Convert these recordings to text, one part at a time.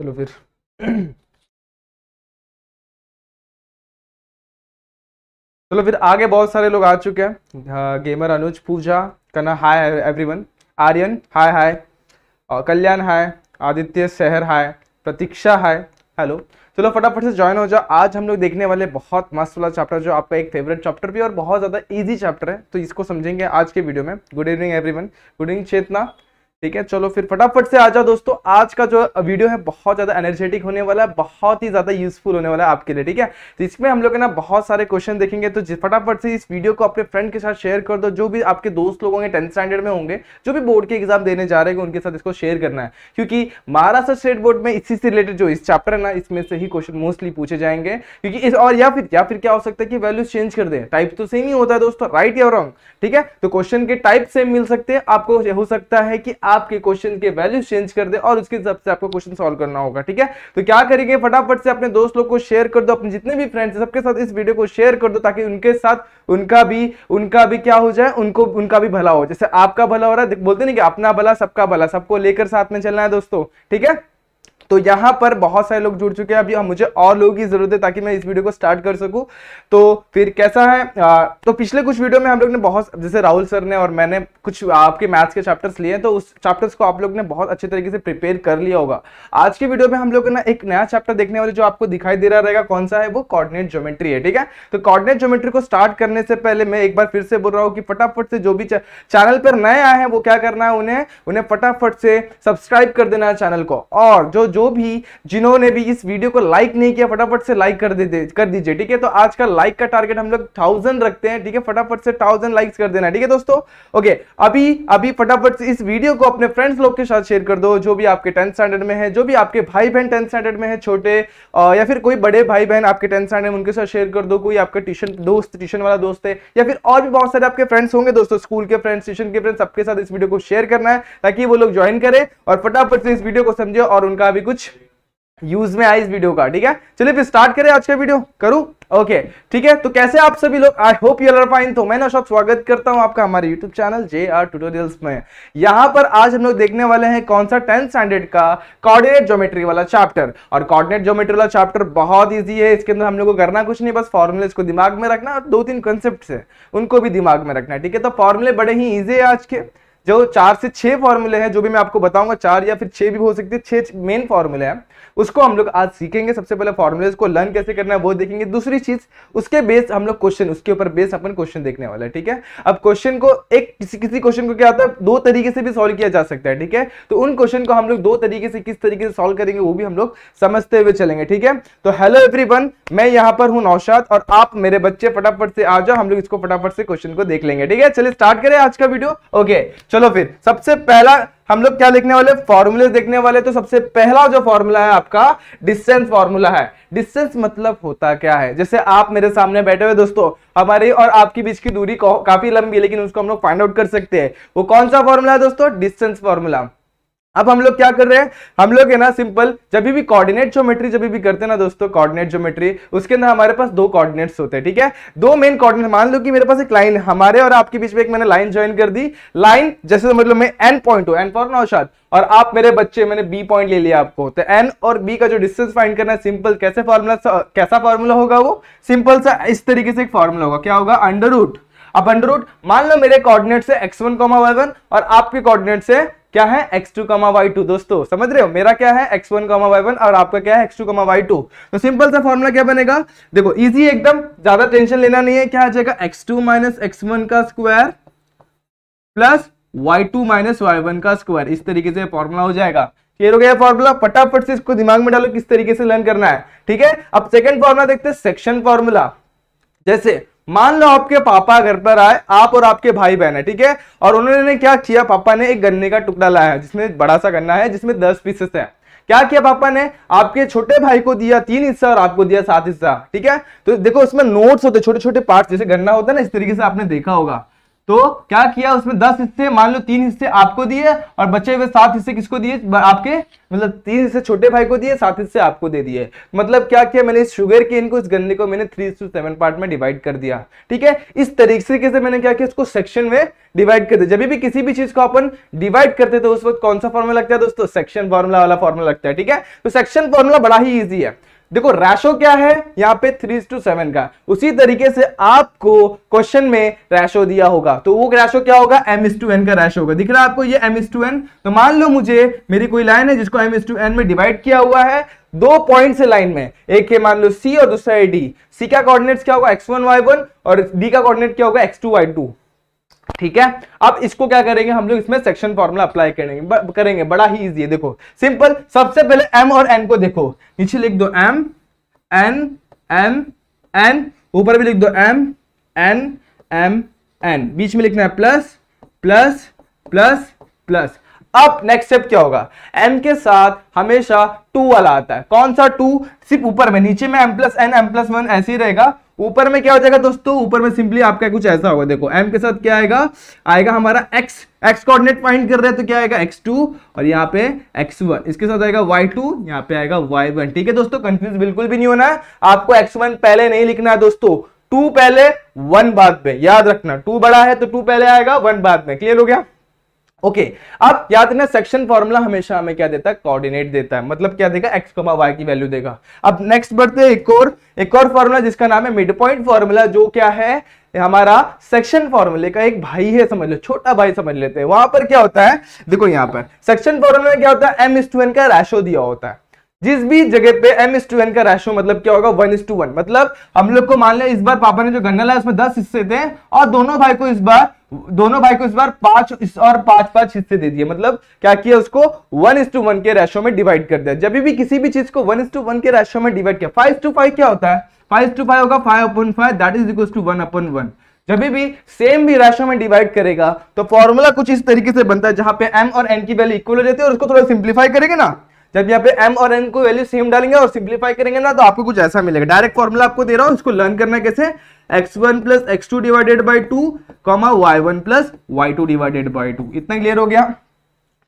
चलो फिर चलो फिर आगे बहुत सारे लोग आ चुके हैं गेमर हाँ, अनुज पूजा कना hi everyone Aryan hi hi Kalyan hi Aditya शहर हाय प्रतीक्षा हाय हेलो चलो फटाफट से ज्वाइन हो जाओ आज हम लोग देखने वाले बहुत मस्त वाला चैप्टर जो आपका एक फेवरेट चैप्टर भी और बहुत ज़्यादा इजी चैप्टर है तो इसको समझेंगे आज के वीडियो में good evening everyone good evening Chetna ठीक है चलो फिर फटाफट से आ जाओ दोस्तों आज का जो वीडियो है बहुत ज्यादा एनर्जेटिक होने वाला है बहुत ही ज्यादा यूजफुल होने वाला है आपके लिए ठीक है तो इसमें हम लोग ना बहुत सारे क्वेश्चन देखेंगे तो फटाफट से इस वीडियो को अपने फ्रेंड के साथ शेयर कर दो जो भी आपके दोस्त लोग होंगे टेंथ स्टैंडर्ड में होंगे जो भी बोर्ड के एग्जाम देने जा रहे हैं उनके साथ इसको शेयर करना है क्योंकि महाराष्ट्र स्टेट बोर्ड में इसी से रिलेटेड जो इस चैप्टर है ना इसमें से ही क्वेश्चन मोस्टली पूछे जाएंगे क्योंकि और या फिर या फिर क्या हो सकता है कि वैल्यूज चेंज कर दे टाइप तो सेम ही होता है दोस्तों राइट या रॉन्ग ठीक है तो क्वेश्चन के टाइप सेम मिल सकते हैं आपको हो सकता है कि आपके क्वेश्चन के वैल्यू चेंज कर दे और उसके हिसाब से आपको क्वेश्चन सोल्व करना होगा ठीक है तो क्या करेंगे फटाफट से अपने दोस्त लोग को शेयर कर दो अपने जितने भी फ्रेंड्स सबके साथ इस वीडियो को शेयर कर दो ताकि उनके साथ उनका भी उनका भी क्या हो जाए उनको उनका भी भला हो जैसे आपका भला हो रहा है बोलते ना कि अपना भला सबका भला सबको लेकर साथ में चलना है दोस्तों ठीक है तो यहाँ पर बहुत सारे लोग जुड़ चुके हैं अभी मुझे और लोगों की ज़रूरत है ताकि मैं इस वीडियो को स्टार्ट कर सकूं तो फिर कैसा है आ, तो पिछले कुछ वीडियो में हम लोग ने बहुत जैसे राहुल सर ने और मैंने कुछ आपके मैथ्स के चैप्टर्स लिए हैं तो उस चैप्टर्स को आप लोग ने बहुत अच्छे तरीके से प्रिपेयर कर लिया होगा आज की वीडियो में हम लोग ना एक नया चैप्टर देखने वाले जो आपको दिखाई दे रहा रहेगा कौन सा है वो कॉर्डिनेट ज्योमेट्री है ठीक है तो कॉर्डिनेट ज्योमेट्री को स्टार्ट करने से पहले मैं एक बार फिर से बोल रहा हूँ कि फटाफट से जो भी चैनल पर नए आए हैं वो क्या करना है उन्हें उन्हें फटाफट से सब्सक्राइब कर देना है चैनल को और जो जो भी जिन्होंने भी इस वीडियो को लाइक नहीं किया फटाफट से लाइक कर दे कर दीजिए ठीक है तो आज का लाइक का टारगेट हम लोग थाउजेंड रखते हैं ठीक है फटाफट से थाउजेंड लाइक्स कर देना ठीक है दोस्तों ओके अभी अभी फटाफट से इस वीडियो को अपने फ्रेंड्स लोग के साथ शेयर कर दो जो भी आपके टेंथ स्टैंडर्ड में है जो भी आपके भाई बहन टेंथ स्टैंडर्ड में है छोटे या फिर कोई बड़े भाई बहन आपके टेंथ स्टैंडर्ड में उनके साथ शेयर कर दो कोई आपका ट्यूशन दोस्त ट्यूशन वाला दोस्त है या फिर और भी बहुत सारे आपके फ्रेंड्स होंगे दोस्तों स्कूल के फ्रेंड्स ट्यूशन के फ्रेंड्स सबके साथ इस वीडियो को शेयर करना है ताकि वो लोग ज्वाइन करें और फटाफट से इस वीडियो को समझे और उनका भी कुछ यूज में आए इस वीडियो का ठीक है चलिए फिर स्टार्ट करें आज का वीडियो करूं ओके ठीक है तो कैसे आप सभी लोग I hope you are fine तो मैं ना नौशाद स्वागत करता हूं आपका हमारे YouTube channel J R tutorials में यहां पर आज हम लोग देखने वाले हैं कौन सा टेंथ स्टैंडर्ड का कोऑर्डिनेट ज्योमेट्री वाला चैप्टर और कोऑर्डिनेट ज्योमेट्री वाला चैप्टर बहुत ईजी है इसके अंदर हम लोग को करना कुछ नहीं बस फॉर्मुलेज को दिमाग में रखना और दो तीन कॉन्सेप्ट है उनको भी दिमाग में रखना ठीक है तो फॉर्मुले बड़े ही ईजी है आज के जो चार से छह फॉर्मूले हैं जो भी मैं आपको बताऊंगा चार या फिर छह भी हो सकते हैं छह मेन फॉर्मूले हैं उसको हम लोग आज सीखेंगे सबसे पहले फॉर्मूले को लर्न कैसे करना है वो देखेंगे दूसरी चीज उसके बेस हम लोग क्वेश्चन उसके ऊपर बेस अपन क्वेश्चन देखने वाला है ठीक है अब क्वेश्चन को एक किसी किसी क्वेश्चन को क्या होता है दो तरीके से भी सोल्व किया जा सकता है ठीक है तो उन क्वेश्चन को हम लोग दो तरीके से किस तरीके से सोल्व करेंगे वो भी हम लोग समझते हुए चलेंगे ठीक है तो हेलो एवरी मैं यहाँ पर हूँ नौशाद और आप मेरे बच्चे फटाफट से आ जाओ हम लोग इसको फटाफट से क्वेश्चन को देख लेंगे ठीक है चलिए स्टार्ट करें आज का वीडियो ओके चलो फिर सबसे पहला हम लोग क्या लिखने वाले फॉर्मूले देखने वाले तो सबसे पहला जो फॉर्मूला है आपका डिस्टेंस फॉर्मूला है डिस्टेंस मतलब होता क्या है जैसे आप मेरे सामने बैठे हुए दोस्तों हमारी और आपकी बीच की दूरी काफी लंबी है लेकिन उसको हम लोग फाइंड आउट कर सकते हैं वो कौन सा फॉर्मूला है दोस्तों डिस्टेंस फॉर्मूला अब हम लोग क्या कर रहे हैं हम लोग है ना सिंपल जब भी कोऑर्डिनेट ज्योमेट्री जब भी करते हैं ना दोस्तों कोऑर्डिनेट ज्योमेट्री उसके अंदर हमारे पास दो कोऑर्डिनेट्स होते हैं ठीक है दो मेन कोऑर्डिनेट मान लो कि मेरे पास एक लाइन हमारे और आपके बीच में एक मैंने लाइन ज्वाइन कर दी लाइन जैसे समझ लो तो मतलब मैं एन पॉइंट हूँ एन फॉर नौशाद और आप मेरे बच्चे मैंने बी पॉइंट ले लिया आपको तो एन और बी का जो डिस्टेंस फाइंड करना है सिंपल कैसे फॉर्मूला कैसा फॉर्मूला होगा वो सिंपल सा इस तरीके से एक फॉर्मूला होगा क्या होगा अंडर रूट अब अंडर रूट मान लो मेरे कोऑर्डिनेट से एक्स वन और आपके कोऑर्डिनेट से क्या है x2 two comma Y to दोस्तों समझ रहे हो मेरा क्या है x1 one comma y one और आपका क्या है x2 two comma Y two तो सिंपल सा फॉर्मूला क्या बनेगा देखो इजी एकदम ज्यादा टेंशन लेना नहीं है क्या आ जाएगा x2 टू माइनस एक्स का square plus y2 two minus Y का स्क्वायर इस तरीके से फॉर्मूला हो जाएगा क्लियर हो गया फॉर्मूला फटाफट से इसको दिमाग में डालो किस तरीके से लर्न करना है ठीक है अब सेकेंड फॉर्मूला देखते हैं सेक्शन फॉर्मूला जैसे मान लो आपके पापा घर पर आए आप और आपके भाई बहन है ठीक है और उन्होंने क्या किया पापा ने एक गन्ने का टुकड़ा लाया है जिसमें बड़ा सा गन्ना है जिसमें दस पीसेस है क्या किया पापा ने आपके छोटे भाई को दिया तीन हिस्सा और आपको दिया सात हिस्सा ठीक है तो देखो इसमें नोट्स होते छोटे छोटे पार्ट जैसे गन्ना होता है ना इस तरीके से आपने देखा होगा तो क्या किया उसमें दस हिस्से मान लो तीन हिस्से आपको दिए और बचे हुए सात हिस्से किसको दिए आपके मतलब तीन हिस्से छोटे भाई को दिए सात हिस्से आपको दे दिए मतलब क्या किया मैंने इस शुगर के इनको इस गन्ने को मैंने थ्री टू सेवन पार्ट में डिवाइड कर दिया ठीक है इस तरीके से मैंने क्या किया इसको सेक्शन में डिवाइड कर दिया जब भी किसी भी चीज को अपन डिवाइड करते तो उस वक्त कौन सा फॉर्मूला लगता है दोस्तों सेक्शन फॉर्मूला वाला फॉर्मूला लगता है ठीक है तो सेक्शन फॉर्मूला बड़ा ही ईजी है देखो रैशो क्या है यहाँ पे थ्री टू सेवन का उसी तरीके से आपको क्वेश्चन में रैशो दिया होगा तो वो रैशो क्या होगा एम एस टू एन का रैशो होगा दिख रहा है आपको ये एम एस टू एन तो मान लो मुझे मेरी कोई लाइन है जिसको एम एस टू एन में डिवाइड किया हुआ है दो पॉइंट से लाइन में एक है मान लो सी और दूसरा है डी सी का कोऑर्डिनेट्स क्या होगा एक्स वन वाई वन और डी का कोऑर्डिनेट क्या होगा एक्स टू वाई टू ठीक है अब इसको क्या करेंगे हम लोग इसमें सेक्शन फॉर्मूला अप्लाई करेंगे ब, करेंगे बड़ा ही इजी है देखो सिंपल सबसे पहले एम और एन को देखो नीचे लिख दो एम एन एम एन ऊपर भी लिख दो एम एन एम एन बीच में लिखना है प्लस प्लस प्लस प्लस अब नेक्स्ट स्टेप क्या होगा एम के साथ हमेशा टू वाला आता है कौन सा टू सिर्फ ऊपर में नीचे में M plus N M plus one ऐसे ही रहेगा ऊपर में क्या हो जाएगा दोस्तों ऊपर में सिंपली आपका कुछ ऐसा होगा देखो एम के साथ क्या आएगा आएगा हमारा एक्स एक्स कोऑर्डिनेट फाइंड कर रहे हैं तो क्या आएगा एक्स टू और यहाँ पे एक्स वन इसके साथ आएगा वाई टू यहाँ पे आएगा वाई वन ठीक है दोस्तों कंफ्यूज बिल्कुल भी नहीं होना है आपको एक्स वन पहले नहीं लिखना है दोस्तों टू पहले वन बाद में याद रखना टू बड़ा है तो टू पहले आएगा वन बाद में क्लियर हो गया ओके okay, अब याद रखना सेक्शन फॉर्मूला हमेशा हमें क्या देता है कोऑर्डिनेट देता है मतलब क्या देगा एक्स कोमा वाई की वैल्यू देगा अब नेक्स्ट बढ़ते हैं एक और एक और फॉर्मूला जिसका नाम है मिड पॉइंट फॉर्मूला जो क्या है हमारा सेक्शन फॉर्मूले का एक भाई है समझ लो छोटा भाई समझ लेते हैं वहां पर क्या होता है देखो यहां पर सेक्शन फॉर्मूला में क्या होता है एम इस का रेशो दिया होता है जिस भी जगह पे एम एस टू एन का रेशो मतलब क्या होगा वन एस टू वन मतलब हम लोग को मान लिया इस बार पापा ने जो गन्ना लाया उसमें दस हिस्से थे और दोनों भाई को इस बार दोनों भाई को इस बार पांच और पांच पांच हिस्से दे दिए मतलब क्या किया उसको वन इस टू वन के रेशो में डिवाइड कर दिया जब भी किसी भी चीज को वन इस टू वन के रेशो में डिवाइड किया फाइव टू फाइव क्या होता है फाइव टू फाइव होगा five upon five that is equal to one upon one जब भी सेम भी राशि में डिवाइड करेगा तो फॉर्मूला कुछ इस तरीके से बनता है जहां पे एम और एन की वैल्यू इक्वल हो जाती है और उसको थोड़ा सिंप्लीफाई करेंगे ना जब यहाँ पे m और n को वैल्यू सेम डालेंगे और सिंप्लीफाई करेंगे ना तो आपको कुछ ऐसा मिलेगा डायरेक्ट फॉर्मूला आपको दे रहा हूँ इसको लर्न करना कैसे x1 one plus x two divided by two comma Y one plus Y two divided by two इतना क्लियर हो गया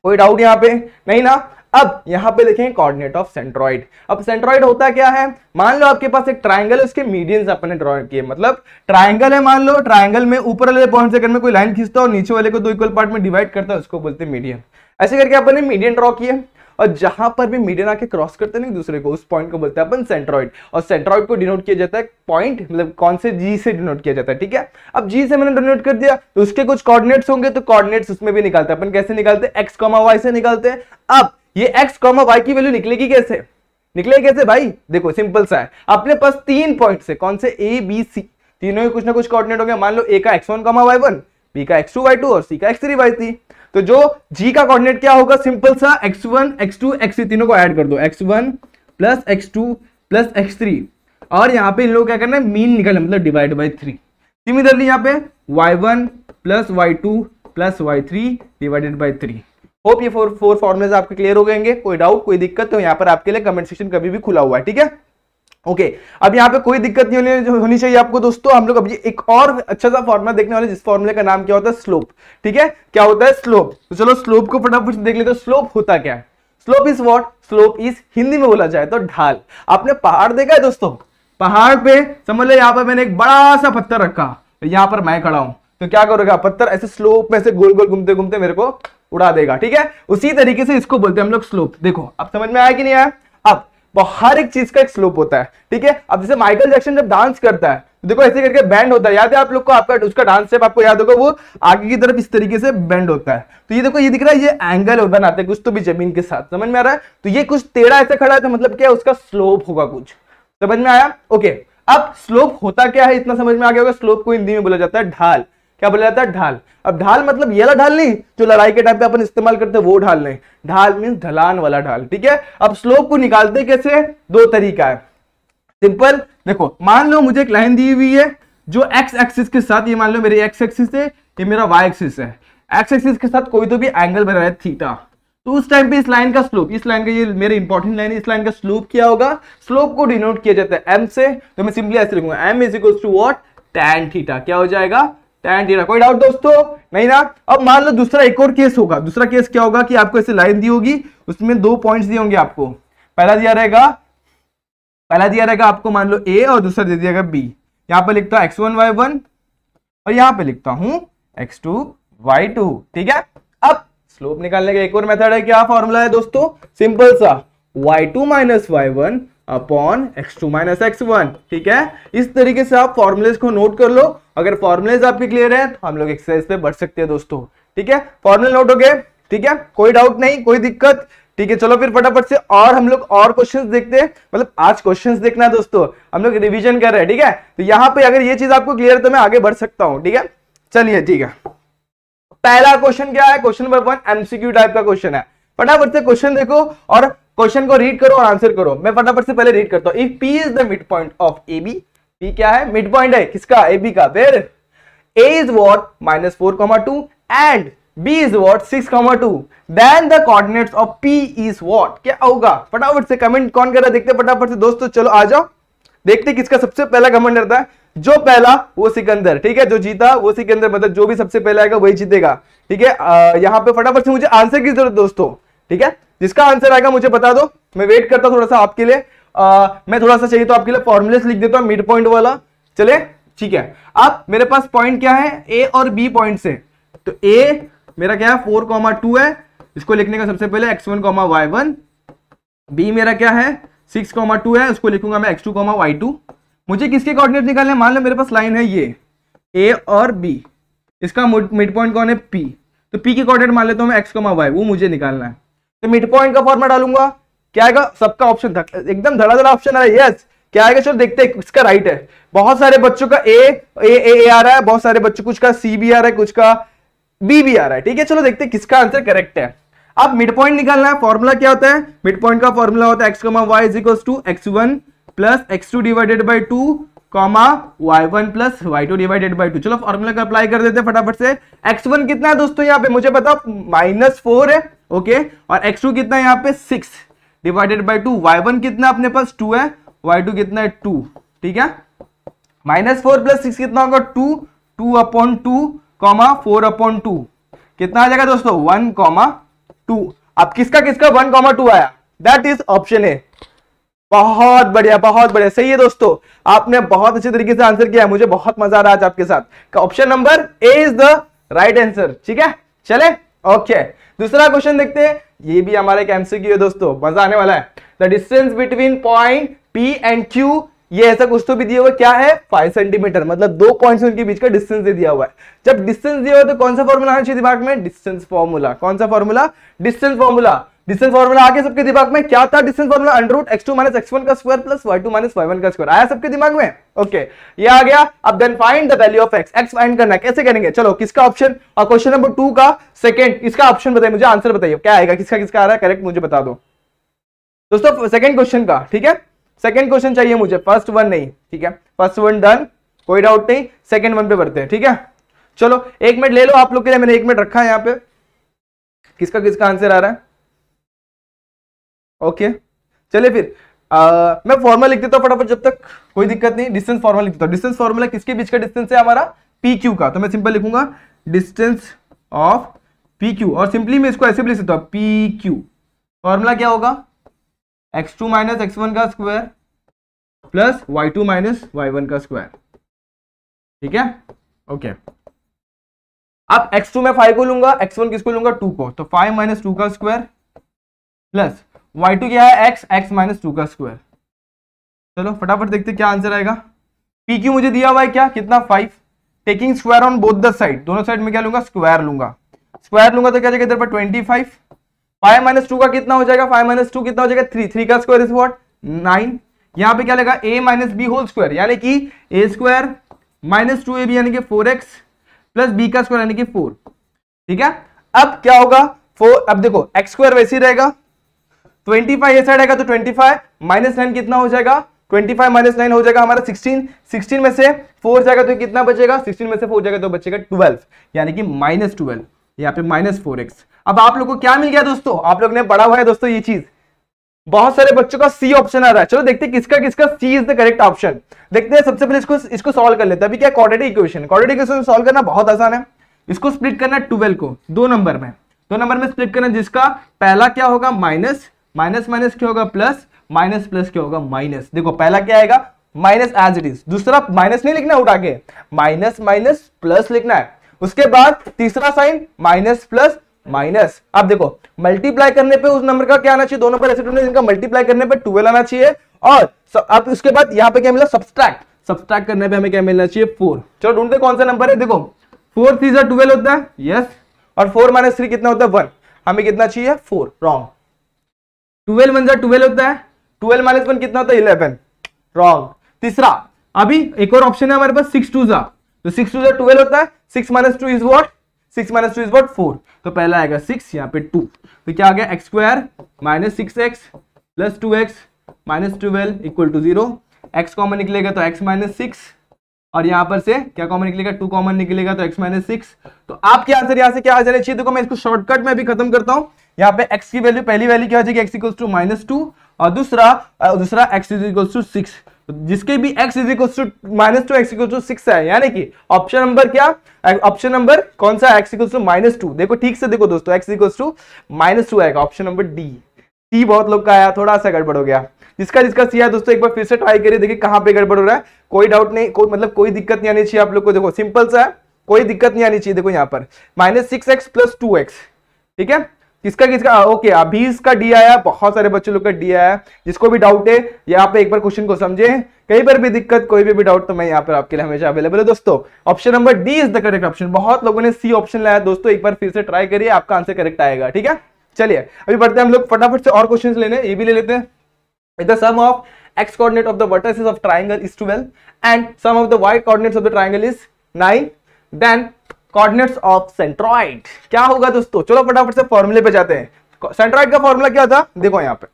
कोई डाउट यहाँ पे नहीं ना अब यहाँ पे देखें कोऑर्डिनेट ऑफ सेंट्रॉइड अब सेंट्रॉइड होता क्या है मान लो आपके पास एक ट्रायंगल उसके मीडियंस अपने ड्रॉ किए मतलब ट्रायंगल है मान लो ट्रायंगल में ऊपर वाले पॉइंट से में कोई लाइन खींचता है और नीचे वाले को दो इक्वल पार्ट में डिवाइड करता है उसको बोलते हैं मीडियन ऐसे करके अपने मीडियन ड्रॉ किए और जहां पर भी मीडियन आके क्रॉस करते हैं दूसरे को उस पॉइंट को बोलते हैं अपन सेंट्रॉइड और सेंट्रॉइड को डिनोट किया जाता है पॉइंट मतलब कौन से जी से डिनोट किया जाता है ठीक है अब जी से मैंने डिनोट कर दिया तो उसके कुछ कॉर्डिनेट्स होंगे तो कॉर्डिनेट्स उसमें भी निकालते हैं अपन कैसे निकालते हैं एक्स कॉमा वाई से निकालते हैं अब ये एक्स कॉमा वाई की वैल्यू निकलेगी कैसे निकले कैसे भाई देखो सिंपल सा है अपने पास तीन पॉइंट है कौन से ए बी सी तीनों ही कुछ ना कुछ कोऑर्डिनेट हो गया मान लो ए का x one comma Y one B का एक्स टू वाई टू और सी का एक्स थ्री वाई थ्री तो जो g का कोऑर्डिनेट क्या होगा सिंपल सा x1, x2, x3 तीनों को ऐड कर दो x1 one plus x2 plus x3 और यहाँ पे इन लोग क्या करना है मीन निकलना मतलब डिवाइड बाई थ्री सिमिलरली यहाँ पे y1 one plus Y two plus y three divided by three hope ये फोर फोर फॉर्मुलेज आपके क्लियर हो गएंगे कोई डाउट कोई दिक्कत तो यहाँ पर आपके लिए कमेंट सेक्शन कभी भी खुला हुआ है ठीक है ओके अब यहाँ पे कोई दिक्कत नहीं होनी होनी चाहिए आपको दोस्तों हम लोग अभी एक और अच्छा सा फॉर्मूला देखने वाले जिस फॉर्मूले का नाम क्या होता है स्लोप ठीक है क्या होता है स्लोप तो चलो स्लोप को फटाफट देख लेते स्लोप होता क्या slope is what slope is Hindi में बोला जाए तो ढाल आपने पहाड़ देखा है दोस्तों पहाड़ पे समझ लो यहाँ पर मैंने एक बड़ा सा पत्थर रखा तो यहाँ पर मैं खड़ा हूं तो क्या करोगा पत्थर ऐसे स्लोप में से गोल गोल घूमते घूमते मेरे को उड़ा देगा ठीक है उसी तरीके से इसको बोलते हैं हम लोग स्लोप देखो अब समझ में आया कि नहीं आया अब हर एक चीज का एक स्लोप होता है ठीक है अब जैसे माइकल जैक्सन जब डांस करता है तो देखो ऐसे करके बैंड होता है याद है आप लोग को आपका उसका डांस स्टेप आपको याद होगा वो आगे की तरफ इस तरीके से बैंड होता है तो ये देखो ये दिख रहा है ये एंगल बनाते हैं कुछ तो भी जमीन के साथ समझ में आ रहा है तो ये कुछ टेढ़ा ऐसे खड़ा है तो मतलब क्या उसका स्लोप होगा कुछ समझ में आया ओके अब स्लोप होता क्या है इतना समझ में आ गया होगा स्लोप को हिंदी में बोला जाता है ढाल क्या बोला जाता है ढाल अब ढाल मतलब ये ढाल नहीं जो लड़ाई के टाइम पे अपन इस्तेमाल करते हैं वो ढाल नहीं ढाल मीन ढलान वाला ढाल ठीक है अब स्लोप को निकालते कैसे दो तरीका है सिंपल देखो मान लो मुझे एक लाइन दी हुई है जो एक्स एक्सिस के साथ ये मान लो मेरी एक्स एक्सिस है ये मेरा वाई एक्सिस है एक्स एक्सिस के साथ कोई तो भी एंगल बना रहा है थीटा तो उस टाइम पे इस लाइन का स्लोप इस लाइन का ये मेरे इंपॉर्टेंट लाइन है इस लाइन का स्लोप क्या होगा स्लोप को डिनोट किया जाता है एम से तो मैं सिंपली ऐसे लिखूंगा M is equal to what tan theta क्या हो जाएगा टाइम दे कोई डाउट दोस्तों नहीं ना अब मान लो दूसरा एक और केस होगा दूसरा केस क्या होगा कि आपको ऐसे लाइन दी होगी उसमें दो पॉइंट्स दिए होंगे आपको पहला दिया रहेगा पहला दिया रहेगा आपको मान लो ए और दूसरा दे दिया गया बी यहाँ पर लिखता हूं एक्स वन वाई वन और यहाँ पे लिखता हूं एक्स टू वाई टू ठीक है अब स्लोप निकालने का एक और मेथड है क्या फॉर्मूला है दोस्तों सिंपल सा y two minus y one upon x two minus x one ठीक है इस तरीके से आप फॉर्मूलेस को नोट कर लो अगर फॉर्मुलेज आपके क्लियर है तो हम लोग एक्सरसाइज पे बढ़ सकते हैं दोस्तों ठीक है फॉर्मुले नोट हो गए ठीक है कोई डाउट नहीं कोई दिक्कत ठीक है चलो फिर फटाफट से और हम लोग और क्वेश्चन देखते हैं मतलब आज क्वेश्चन देखना दोस्तों हम लोग रिविजन कर रहे हैं ठीक है तो यहाँ पे अगर ये चीज आपको क्लियर है तो मैं आगे बढ़ सकता हूँ ठीक है चलिए ठीक है पहला क्वेश्चन क्या है question number one MCQ type का क्वेश्चन है फटाफट से क्वेश्चन देखो और क्वेश्चन को रीड करो और आंसर करो मैं फटाफट से पहले रीड करता हूँ if P is the mid point of A B P क्या है मिड पॉइंट है किसका ए बी का फिर A is what minus four comma two and B is what six comma two then the coordinates of P is what क्या होगा फटाफट से कमेंट कौन कर रहा देखते फटाफट से दोस्तों चलो आ जाओ देखते किसका सबसे पहला कमेंट रहता है जो पहला वो सिकंदर ठीक है जो जीता वो सिकंदर मतलब जो भी सबसे पहला आएगा वही जीतेगा ठीक है यहाँ पे फटाफट से मुझे आंसर की जरूरत दोस्तों ठीक है जिसका आंसर आएगा मुझे बता दो मैं वेट करता हूँ थोड़ा सा आपके लिए मैं थोड़ा सा चाहिए तो आपके लिए फॉर्मुलेस लिख देता हूँ मिड पॉइंट वाला चले ठीक है अब मेरे पास पॉइंट क्या है ए और बी पॉइंट से तो ए मेरा क्या है फोर कॉमा टू है इसको लिखने का सबसे पहले x one comma Y one B मेरा क्या है सिक्स कॉमा टू है उसको लिखूंगा मैं x two comma y two मुझे किसके कोऑर्डिनेट निकालने मान लो मेरे पास लाइन है ये ए और बी इसका मिड पॉइंट कौन है पी तो पी के कोऑर्डिनेट मान लेता हूँ मैं एक्स कॉमा वाई वो मुझे निकालना है तो मिड पॉइंट का फॉर्मेट डालूंगा क्या आएगा सबका ऑप्शन एकदम धड़ाधड़ ऑप्शन आ रहा है यस क्या आएगा चलो देखते हैं किसका राइट है बहुत सारे बच्चों का ए ए ए ए आ रहा है बहुत सारे बच्चों कुछ का सी भी आ रहा है कुछ का बी भी आ रहा है ठीक है चलो देखते हैं किसका आंसर करेक्ट है अब मिड पॉइंट निकालना है फॉर्मूला क्या होता है मिड पॉइंट का फॉर्मूला होता है x comma y is equals to x one plus x two divided by two comma Y one plus Y two divided by two चलो फॉर्मूला का अप्लाई कर देते हैं फटाफट से एक्स वन कितना है दोस्तों यहाँ पे मुझे बताओ माइनस फोर है ओके और एक्स टू कितना है यहाँ पे six divided by two y one कितना अपने पास टू है वाई टू कितना है टू ठीक है माइनस फोर प्लस सिक्स कितना होगा two two upon two comma four upon two कितना आ जाएगा दोस्तों वन कॉमा टू अब किसका किसका वन कॉमा टू आया दैट इज ऑप्शन ए बहुत बढ़िया बहुत बढ़िया सही है दोस्तों आपने बहुत अच्छे तरीके से आंसर किया है मुझे बहुत मजा आ रहा है आज आपके साथ option number A is the right answer ठीक है चले ओके okay. दूसरा क्वेश्चन देखते हैं ये भी हमारे एक एमसीक्यू है दोस्तों मजा आने वाला है the distance between point P and Q ये ऐसा कुछ तो भी दिया हुआ क्या है फाइव सेंटीमीटर मतलब दो पॉइंट्स उनके बीच का डिस्टेंस दे दिया हुआ है जब डिस्टेंस दिया हुआ तो कौन सा फॉर्मूला आना चाहिए दिमाग में डिस्टेंस फॉर्मूला कौन सा formula distance formula distance formula आगे सबके दिमाग में क्या था distance formula under root x two minus x one का square plus Y two minus y one का स्क्वायर आया सबके दिमाग में ओके okay, ये आ गया अब then find the value of x x find करना कैसे करेंगे चलो किसका ऑप्शन और क्वेश्चन नंबर टू का सेकंड इसका ऑप्शन बताइए मुझे आंसर बताइए क्या आएगा किसका किसका आ रहा है करेक्ट मुझे बता दो दोस्तों सेकेंड क्वेश्चन का ठीक है सेकंड क्वेश्चन चाहिए मुझे फर्स्ट वन नहीं ठीक है फर्स्ट वन डन कोई डाउट नहीं सेकेंड वन पे बढ़ते हैं ठीक है चलो एक मिनट ले लो आप लोग के लिए मैंने एक मिनट रखा है यहाँ पे किसका किसका आंसर आ रहा है ओके चलिए फिर आ, मैं फॉर्मूला लिख देता हूँ तो फटाफट जब तक कोई दिक्कत नहीं डिस्टेंस फॉर्मूला लिख देता हूँ डिस्टेंस तो। फॉर्मूला किसके बीच का डिस्टेंस है हमारा पी क्यू का तो मैं सिंपल लिखूंगा डिस्टेंस ऑफ पी क्यू और सिंपली मैं इसको ऐसे भी लिख सकता हूँ पी क्यू फॉर्मूला क्या होगा x two minus x one का square plus Y two minus y one का स्क्वायर ठीक है ओके अब एक्स टू मैं फाइव को लूंगा एक्स वन किसको लूंगा टू को तो फाइव माइनस टू का स्क्वायर प्लस y2 क्या है x x माइनस टू का स्क्वायर चलो फटाफट देखते क्या आंसर आएगा pq मुझे दिया हुआ है क्या कितना five taking square on both the side दोनों साइड में क्या लूंगा स्क्वायर लूंगा स्क्वायर लूंगा तो क्या जाएगा इधर पर twenty five five minus two का कितना हो जाएगा फाइव माइनस टू कितना हो जाएगा थ्री थ्री का स्क्वायर इज वॉट नाइन यहाँ पे क्या लगा A minus B whole square यानी कि ए स्क्वायर माइनस टू ए बी यानी कि फोर एक्स प्लस बी का स्क्वायर यानी कि फोर ठीक है अब क्या होगा फोर अब देखो एक्स स्क्वायर वैसे ही रहेगा ट्वेंटी फाइव ये साइड आएगा तो ट्वेंटी फाइव माइनस नाइन कितना हो जाएगा ट्वेंटी फाइव माइनस नाइन हो जाएगा हमारा सिक्सटीन सिक्सटीन में से फोर जाएगा तो कितना बचेगा सिक्सटीन में से फोर जाएगा तो बचेगा ट्वेल्व यानी कि माइनस ट्वेल्व यहाँ पे माइनस फोर एक्स अब आप लोग को क्या मिल गया दोस्तों आप लोग ने पढ़ा हुआ है दोस्तों ये चीज बहुत सारे बच्चों का सी ऑप्शन आ रहा है चलो देखते हैं किसका किसका C is the correct option देखते हैं सबसे पहले इसको इसको सॉल्व कर लेते हैं अभी क्या quadratic equation quadratic equation solve करना बहुत आसान है इसको स्प्लिट करना है ट्वेल्व को दो नंबर में दो नंबर में स्प्लिट करना जिसका पहला क्या होगा माइनस माइनस माइनस क्या होगा प्लस माइनस प्लस क्या होगा माइनस देखो पहला क्या आएगा माइनस एज इट इज दूसरा माइनस नहीं लिखना उठा के माइनस माइनस प्लस लिखना है उसके बाद तीसरा साइन माइनस प्लस माइनस अब देखो मल्टीप्लाई करने पे उस नंबर का क्या आना चाहिए दोनों पर एसिड इनका मल्टीप्लाई करने पे ट्वेल्व आना चाहिए और अब उसके बाद यहाँ पे क्या मिला सब्सट्रैक्ट सब्सट्रैक्ट करने पे हमें क्या मिलना चाहिए फोर चलो ढूंढते कौन सा नंबर है देखो फोर थ्री जो होता है यस और फोर माइनस कितना होता है वन हमें कितना चाहिए four wrong twelve one twelve होता है ट्वेल्व माइनस वन कितना होता है इलेवन रॉन्ग तीसरा अभी एक और ऑप्शन है हमारे पास सिक्स टू जा तो सिक्स टू जा ट्वेल्व होता है six minus two is what six minus two is what four तो पहला आएगा सिक्स यहाँ पे टू तो क्या आ गया x square minus six x plus two x minus twelve equal to zero x common निकलेगा तो एक्स माइनस सिक्स और यहाँ पर से क्या कॉमन निकलेगा टू कॉमन निकलेगा तो एक्स माइनस सिक्स तो आपके आंसर यहाँ से क्या आ जाना चाहिए देखो मैं इसको शॉर्टकट में भी खत्म करता हूँ यहाँ पे x की वैल्यू पहली वैल्यू क्या हो जाएगी x equals to minus two और दूसरा दूसरा x is equal to six जिसके भी x is equal to minus two x equal to six है यानी कि ऑप्शन नंबर क्या ऑप्शन नंबर कौन सा x equal to minus two देखो ठीक से देखो दोस्तों x equal to minus two आएगा ऑप्शन नंबर डी सी बहुत लोग का आया थोड़ा सा गड़बड़ हो गया जिसका जिसका सी है दोस्तों एक बार फिर से ट्राई करिए देखिए कहाँ पे गड़बड़ हो रहा है कोई डाउट नहीं कोई मतलब कोई दिक्कत नहीं आनी चाहिए आप लोग को देखो सिंपल सा है कोई दिक्कत नहीं आनी चाहिए देखो यहाँ पर minus six x plus two x ठीक है किसका किसका ओके हाँ, अभी इसका डी आया बहुत सारे बच्चों लोग का डी आया जिसको भी डाउट है यहाँ पे एक बार क्वेश्चन को समझे कहीं पर भी दिक्कत कोई भी, भी डाउट तो मैं यहाँ पर आपके लिए हमेशा अवेलेबल है दोस्तों option number D is the correct option बहुत लोगों ने सी ऑप्शन लाया दोस्तों एक बार फिर से ट्राई करिए आपका आंसर करेक्ट आएगा ठीक है चलिए अभी बढ़ते हैं हम लोग फटाफट से और क्वेश्चन लेने ये भी ले लेते हैं sum of x coordinate of the the of triangle is twelve and sum of the y coordinate of the triangle is nine then coordinates of centroid क्या होगा दोस्तों चलो फटाफट से फॉर्मूले पे जाते हैं सेंट्रॉइड का फॉर्मूला क्या था देखो यहाँ पे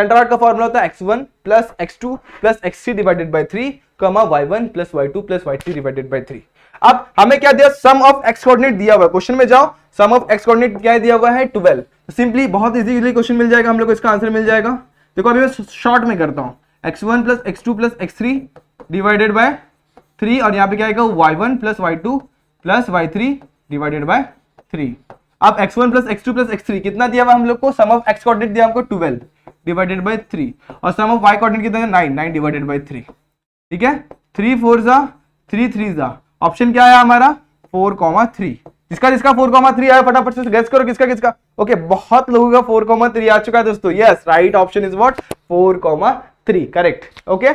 सेंट्रॉइड का फॉर्मूला था x one plus x two plus x three divided by three comma y one plus Y two plus y three divided by three अब हमें क्या दिया सम ऑफ एक्स कोऑर्डिनेट दिया हुआ है क्वेश्चन में जाओ सम ऑफ एक्स कोऑर्डिनेट क्या दिया हुआ है ट्वेल्व सिंपली बहुत इजीली क्वेश्चन मिल जाएगा हम लोग को इसका आंसर मिल जाएगा देखो अभी मैं शॉर्ट में करता हूँ x one plus x two plus x three divided by three और यहाँ पे क्या आएगा y one plus Y two plus y three divided by three अब x one plus x two plus x three कितना दिया हुआ हम लोग को सम ऑफ एक्स कॉर्डिनेट दिया हमको ट्वेल्व डिवाइडेड बाय थ्री और सम ऑफ वाई कॉर्डिनेट कितना nine nine divided by three ठीक है थ्री फोर जा थ्री थ्री जा ऑप्शन क्या आया हमारा फोर कॉमा थ्री जिसका जिसका फोर कॉमा थ्री आया फटाफट से गेस करो किसका किसका ओके बहुत लोगों का फोर कॉमा थ्री आ चुका है दोस्तों yes right option is what four comma three correct okay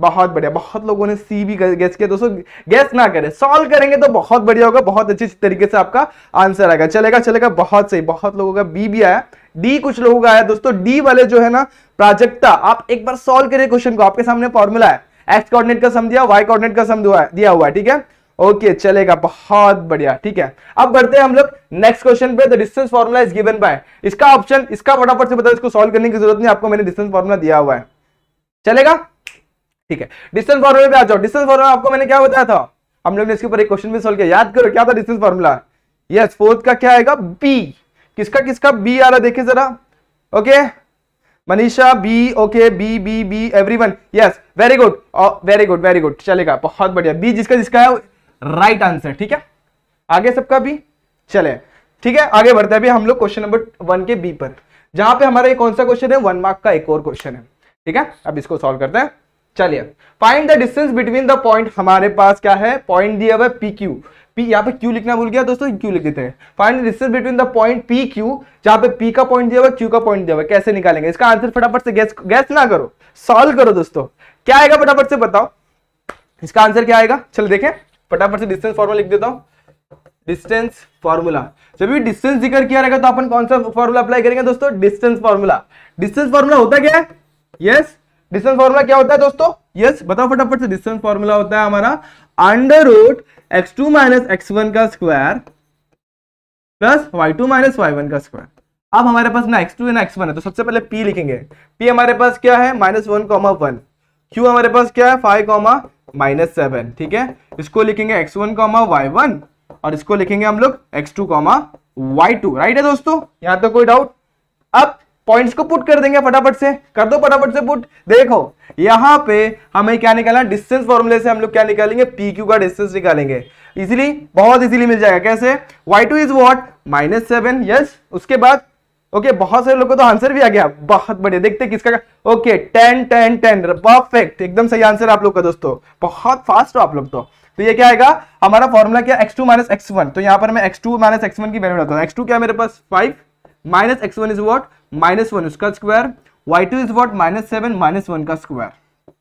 बहुत बढ़िया बहुत लोगों ने सी भी गैस किया दोस्तों गैस ना करें सॉल्व करेंगे तो बहुत बढ़िया होगा बहुत अच्छी तरीके से आपका आंसर आएगा चलेगा चलेगा बहुत सही बहुत लोगों का बी भी आया डी कुछ लोगों का आया दोस्तों डी वाले जो है ना प्राजक्ता आप एक बार सॉल्व करिए क्वेश्चन को आपके सामने फॉर्मूला है एक्स कॉर्डिनेट का सम दिया वाई कॉर्डिनेट का सम दिया हुआ है ठीक है ओके okay, चलेगा बहुत बढ़िया ठीक है अब बढ़ते हैं हम लोग नेक्स्ट क्वेश्चन पे the distance formula is given by इसका ऑप्शन इसका फटाफट से बताओ इसको सॉल्व करने की जरूरत नहीं आपको मैंने डिस्टेंस फॉर्मुला दिया हुआ है चलेगा ठीक है डिस्टेंस फॉर्मूला पे आ जाओ डिस्टेंस फॉर्मुला आपको मैंने क्या बताया था हम लोग ने इसके ऊपर एक क्वेश्चन भी सोल्व किया याद करो क्या था डिस्टेंस फॉर्मुला यस फोर्थ का क्या आएगा बी किसका किसका बी आ रहा देखिए जरा okay Manisha B okay B B B everyone yes very good very good very good चलेगा बहुत बढ़िया बी जिसका जिसका है राइट आंसर ठीक है आगे सबका बी चले ठीक है आगे बढ़ते हैं अभी हम लोग क्वेश्चन नंबर वन के बी पर जहां पे हमारा ये कौन सा क्वेश्चन है वन मार्क का एक और क्वेश्चन है ठीक है अब इसको सॉल्व करते हैं चलिए find the distance between the point हमारे पास क्या है पॉइंट दिया हुआ है पी क्यू पी यहाँ पे क्यू लिखना भूल गया दोस्तों क्यू लिख देते हैं find the distance between the point P Q जहां पे पी का पॉइंट दिया हुआ क्यू का पॉइंट दिया हुआ कैसे निकालेंगे इसका आंसर फटाफट से गैस गैस ना करो सॉल्व करो दोस्तों क्या आएगा फटाफट से बताओ इसका आंसर क्या आएगा चल देखें फटाफट से डिस्टेंस फॉर्मूला लिख देता हूँ डिस्टेंस फॉर्मूला जब भी डिस्टेंस जिक्र किया रहेगा तो अपन कौन सा फॉर्मूला अप्लाई करेंगे दोस्तों डिस्टेंस फॉर्मूला डिस्टेंस फॉर्मूला होता क्या है यस yes? डिस्टेंस फॉर्मूला क्या होता है दोस्तों यस बताओ फटाफट से डिस्टेंस फॉर्मूला होता है हमारा under root x two minus x one का square plus Y two minus y one का स्क्वायर अब हमारे पास ना एक्स टू ना एक्स वन है तो सबसे पहले पी लिखेंगे पी हमारे पास क्या है minus one comma one Q हमारे पास क्या है फाइव कॉमा माइनस सेवन ठीक है इसको लिखेंगे x one comma Y one और इसको लिखेंगे हम लोग x two comma y two right है दोस्तों यहां तो कोई डाउट अब पॉइंट्स को पुट कर देंगे फटाफट से कर दो फटाफट से पुट देखो यहां पे हमें क्या निकालना डिस्टेंस फॉर्मूले से हम लोग क्या निकालेंगे पी क्यू का डिस्टेंस निकालेंगे इजिली बहुत इजीली मिल जाएगा कैसे y two is what minus seven yes उसके बाद ओके okay, बहुत सारे लोगों को तो आंसर भी आ गया बहुत बढ़िया देखते किसका okay ten ten ten perfect एकदम सही आंसर आप लोग का दोस्तों बहुत फास्ट हो आप लोग तो तो ये क्या आएगा हमारा फॉर्मूला क्या x two minus x one तो यहाँ पर मैं x two minus x one की वैल्यू डालता हूँ एक्स टू क्या मेरे पास five minus x one is what minus one उसका square y two is what minus seven minus one का स्क्वायर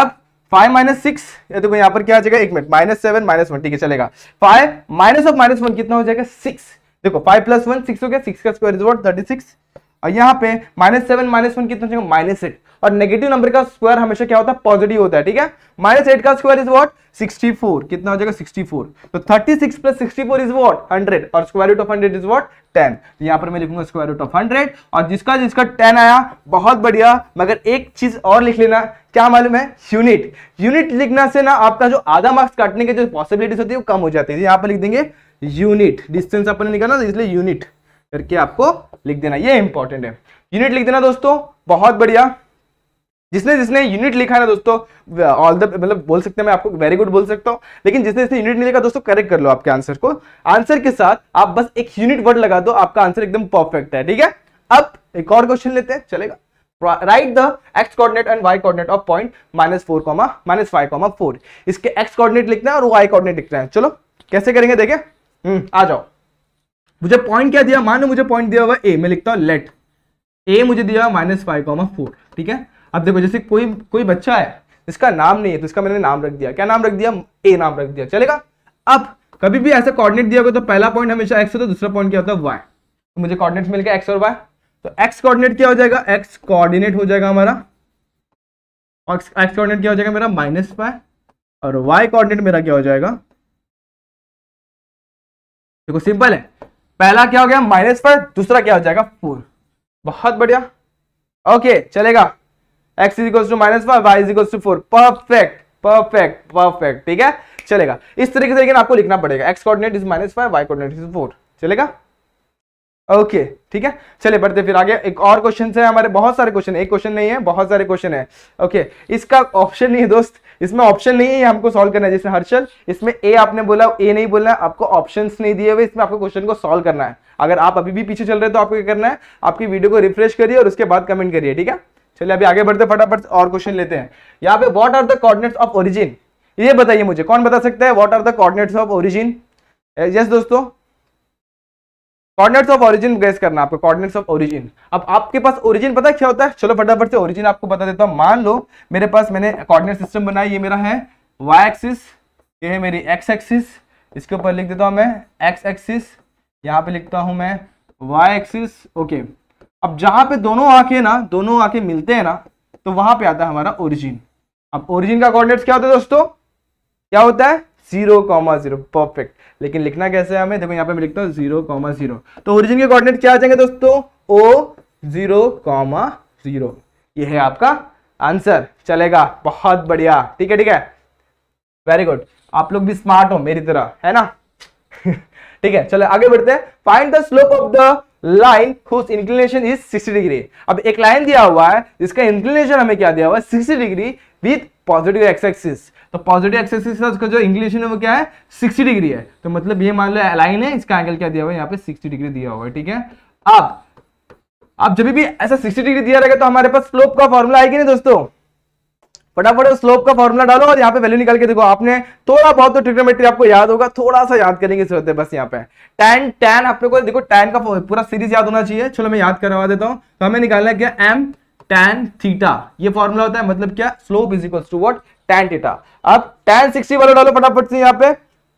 अब फाइव माइनस सिक्स ये देखो यहाँ पर क्या आ जाएगा एक minute minus seven minus one ठीक है चलेगा five minus of minus one कितना हो जाएगा सिक्स देखो फाइव प्लस वन सिक्स हो गया सिक्स का square is what thirty six और यहाँ पे माइनस सेवन माइनस वन कितना चाहिए माइनस एट और नेगेटिव नंबर का स्क्वायर हमेशा क्या होता है पॉजिटिव होता है ठीक है माइनस एट का square is what sixty four कितना हो जाएगा सिक्सटी फोर तो thirty six plus sixty four is what hundred और square root of hundred is what ten तो यहां पर मैं लिखूंगा स्क्वायर रूट ऑफ हंड्रेड और जिसका जिसका टेन आया बहुत बढ़िया मगर एक चीज और लिख लेना क्या मालूम है यूनिट यूनिट लिखना से ना आपका जो आधा मार्क्स काटने की जो पॉसिबिलिटीज होती है वो कम हो जाती है यहां पर लिख देंगे यूनिट डिस्टेंस अपने निकालना इसलिए यूनिट करके आपको लिख देना ये इंपॉर्टेंट है यूनिट लिख देना दोस्तों बहुत बढ़िया जिसने जिसने यूनिट लिखा ना दोस्तों ऑल द मतलब बोल सकते हैं मैं आपको वेरी गुड बोल सकता हूँ लेकिन जिसने जिसने यूनिट नहीं लिखा दोस्तों करेक्ट कर लो आपके आंसर को आंसर के साथ आप बस एक यूनिट वर्ड लगा दो आपका आंसर एकदम परफेक्ट है ठीक है अब एक और क्वेश्चन लेते हैं चलेगा right the x coordinate and y coordinate of point minus four comma minus five comma four इसके एक्स कोऑर्डिनेट लिखना है और वाई कोऑर्डिनेट लिखना है चलो कैसे करेंगे देखे हम्म, आ जाओ मुझे पॉइंट क्या दिया मानो मुझे पॉइंट दिया हुआ ए मैं लिखता हूँ लेट ए मुझे दिया हुआ माइनस फाइव कॉमा फोर ठीक है अब देखो जैसे कोई कोई बच्चा है इसका नाम नहीं है तो इसका मैंने नाम रख दिया क्या नाम रख दिया ए नाम रख दिया चलेगा अब कभी भी ऐसा कॉर्डिनेट दिया होगा तो पहला पॉइंट हमेशा एक्स होता है दूसरा पॉइंट क्या होता है वाई तो मुझे कॉर्डिनेट मिल गया एक्स और वाई तो एक्स कॉर्डिनेट क्या हो जाएगा एक्स कॉर्डिनेट हो जाएगा हमारा एक्स कॉर्डिनेट क्या हो जाएगा मेरा माइनस वाई और वाई कॉर्डिनेट मेरा क्या हो जाएगा देखो सिंपल है पहला क्या हो गया माइनस फाइव दूसरा क्या हो जाएगा फोर बहुत बढ़िया ओके चलेगा x is to minus five y is to four perfect perfect perfect ठीक है चलेगा इस तरीके से लेकिन आपको लिखना पड़ेगा x coordinate is minus five y coordinate is four चलेगा ओके ठीक है चलिए बढ़ते फिर आगे एक और क्वेश्चन है हमारे बहुत सारे क्वेश्चन एक क्वेश्चन नहीं है बहुत सारे क्वेश्चन है ओके इसका ऑप्शन नहीं है दोस्त इसमें ऑप्शन नहीं है हमको सॉल्व करना है जैसे हर्षल इसमें ए आपने बोला ए नहीं बोलना है आपको ऑप्शन नहीं दिए हुए इसमें आपको क्वेश्चन को सॉल्व करना है अगर आप अभी भी पीछे चल रहे तो आपको क्या करना है आपकी वीडियो को रिफ्रेश करिए और उसके बाद कमेंट करिए ठीक है चलिए अभी आगे बढ़ते फटाफट और क्वेश्चन लेते हैं यहाँ पे what are the coordinates of origin ये बताइए मुझे कौन बता सकता है what are the coordinates of origin yes दोस्तों कॉर्डिनेट्स ऑफ ऑरिजिन गैस करना आपको कॉर्डिनेट्स ऑफ ओरिजिन अब आपके पास ओरिजिन पता क्या होता है चलो फटाफट से ओरिजिन आपको बता देता हूँ मान लो मेरे पास मैंने कॉर्डिनेट सिस्टम बनाया ये मेरा है वाई एक्सिस ये है मेरी एक्स एक्सिस इसके ऊपर लिख देता हूँ मैं एक्स एक्सिस यहाँ पे लिखता हूँ मैं वाई एक्सिस ओके अब जहाँ पे दोनों आके ना दोनों आके मिलते हैं ना तो वहां पे आता है हमारा ओरिजिन अब ओरिजिन का कॉर्डिनेट्स क्या होता है दोस्तों क्या होता है जीरो कॉमा जीरो परफेक्ट लेकिन लिखना कैसे है हमें देखो यहाँ पे मैं लिखता हूँ जीरो कॉमा जीरो तो ओरिजिन के कोऑर्डिनेट क्या आ जाएंगे दोस्तों ओ जीरो कॉमा जीरो ये है आपका आंसर चलेगा बहुत बढ़िया ठीक है ठीक है वेरी गुड आप लोग भी स्मार्ट हो मेरी तरह है ना ठीक है चलो आगे बढ़ते हैं find the slope of the line whose inclination is sixty degree अब एक लाइन दिया हुआ है जिसका इंक्लिनेशन हमें क्या दिया हुआ है sixty degree with positive x axis तो पॉजिटिव एक्सेस का जो इंग्लिश है वो क्या है सिक्सटी डिग्री है तो मतलब ये मान लो लाइन है इसका एंगल क्या दिया हुआ है यहाँ पे सिक्सटी डिग्री दिया हुआ है ठीक है अब अब जब भी ऐसा सिक्सटी डिग्री दिया रहेगा तो हमारे पास स्लोप का फॉर्मूला आएगी नहीं दोस्तों फटाफट स्लोप का फॉर्मूला डालो और यहाँ पे वैल्यू निकाल के देखो आपने थोड़ा बहुत तो ट्रिग्नोमेट्री आपको याद होगा थोड़ा सा याद करेंगे की बस यहाँ पे टैन टैन आपने को देखो टैन का पूरा सीरीज याद होना चाहिए चलो मैं याद करवा देता हूँ तो हमें निकालना है क्या एम टैन थीटा ये फॉर्मूला होता है मतलब क्या slope is equal to what tan theta अब टेन सिक्सटी वैल्यू डालो फटाफट से यहाँ पे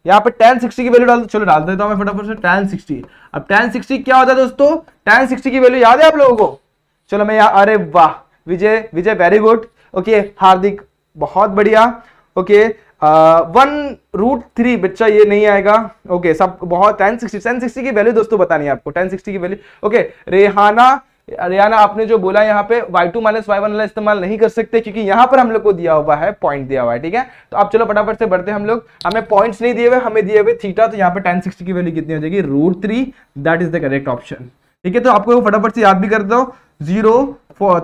यहाँ पे टेन सिक्सटी की वैल्यू डाल चलो डाल देता हूँ मैं फटाफट से टेन सिक्सटी अब टेन सिक्सटी क्या होता है दोस्तों टेन सिक्सटी की वैल्यू याद है आप लोगों को चलो मैं यहाँ अरे वाह Vijay Vijay very good okay Hardik बहुत बढ़िया ओके वन रूट थ्री बच्चा ये नहीं आएगा ओके सब बहुत टेन सिक्सटी टेन सिक्सटी की वैल्यू दोस्तों बतानी है आपको टेन सिक्सटी की वैल्यू ओके रेहाना रियाना आपने जो बोला यहाँ पे y2 टू माइनस वाई वाला इस्तेमाल नहीं कर सकते क्योंकि यहाँ पर हम लोग को दिया हुआ है पॉइंट दिया हुआ है ठीक है तो आप चलो फटाफट से बढ़ते हम लोग हमें पॉइंट्स नहीं दिए हुए हमें दिए हुए थीटा तो यहाँ पे टेन सिक्सटी की वैल्यू कितनी हो जाएगी root three that is the correct option ठीक है तो आपको फटाफट से याद भी कर दो जीरो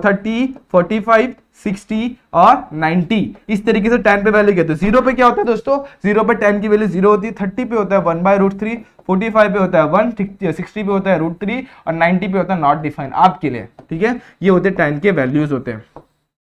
थर्टी फोर्टी फाइव 60 और 90 इस तरीके से 10 पे वैल्यू कहते हैं जीरो पे क्या होता है दोस्तों जीरो पे 10 की वैल्यू जीरो होती है 30 पे होता है one by root three forty five पे होता है वन सिक्सटी पे होता है रूट थ्री और 90 पे होता है नॉट डिफाइन आपके लिए ठीक है ये होते हैं टेन के वैल्यूज होते हैं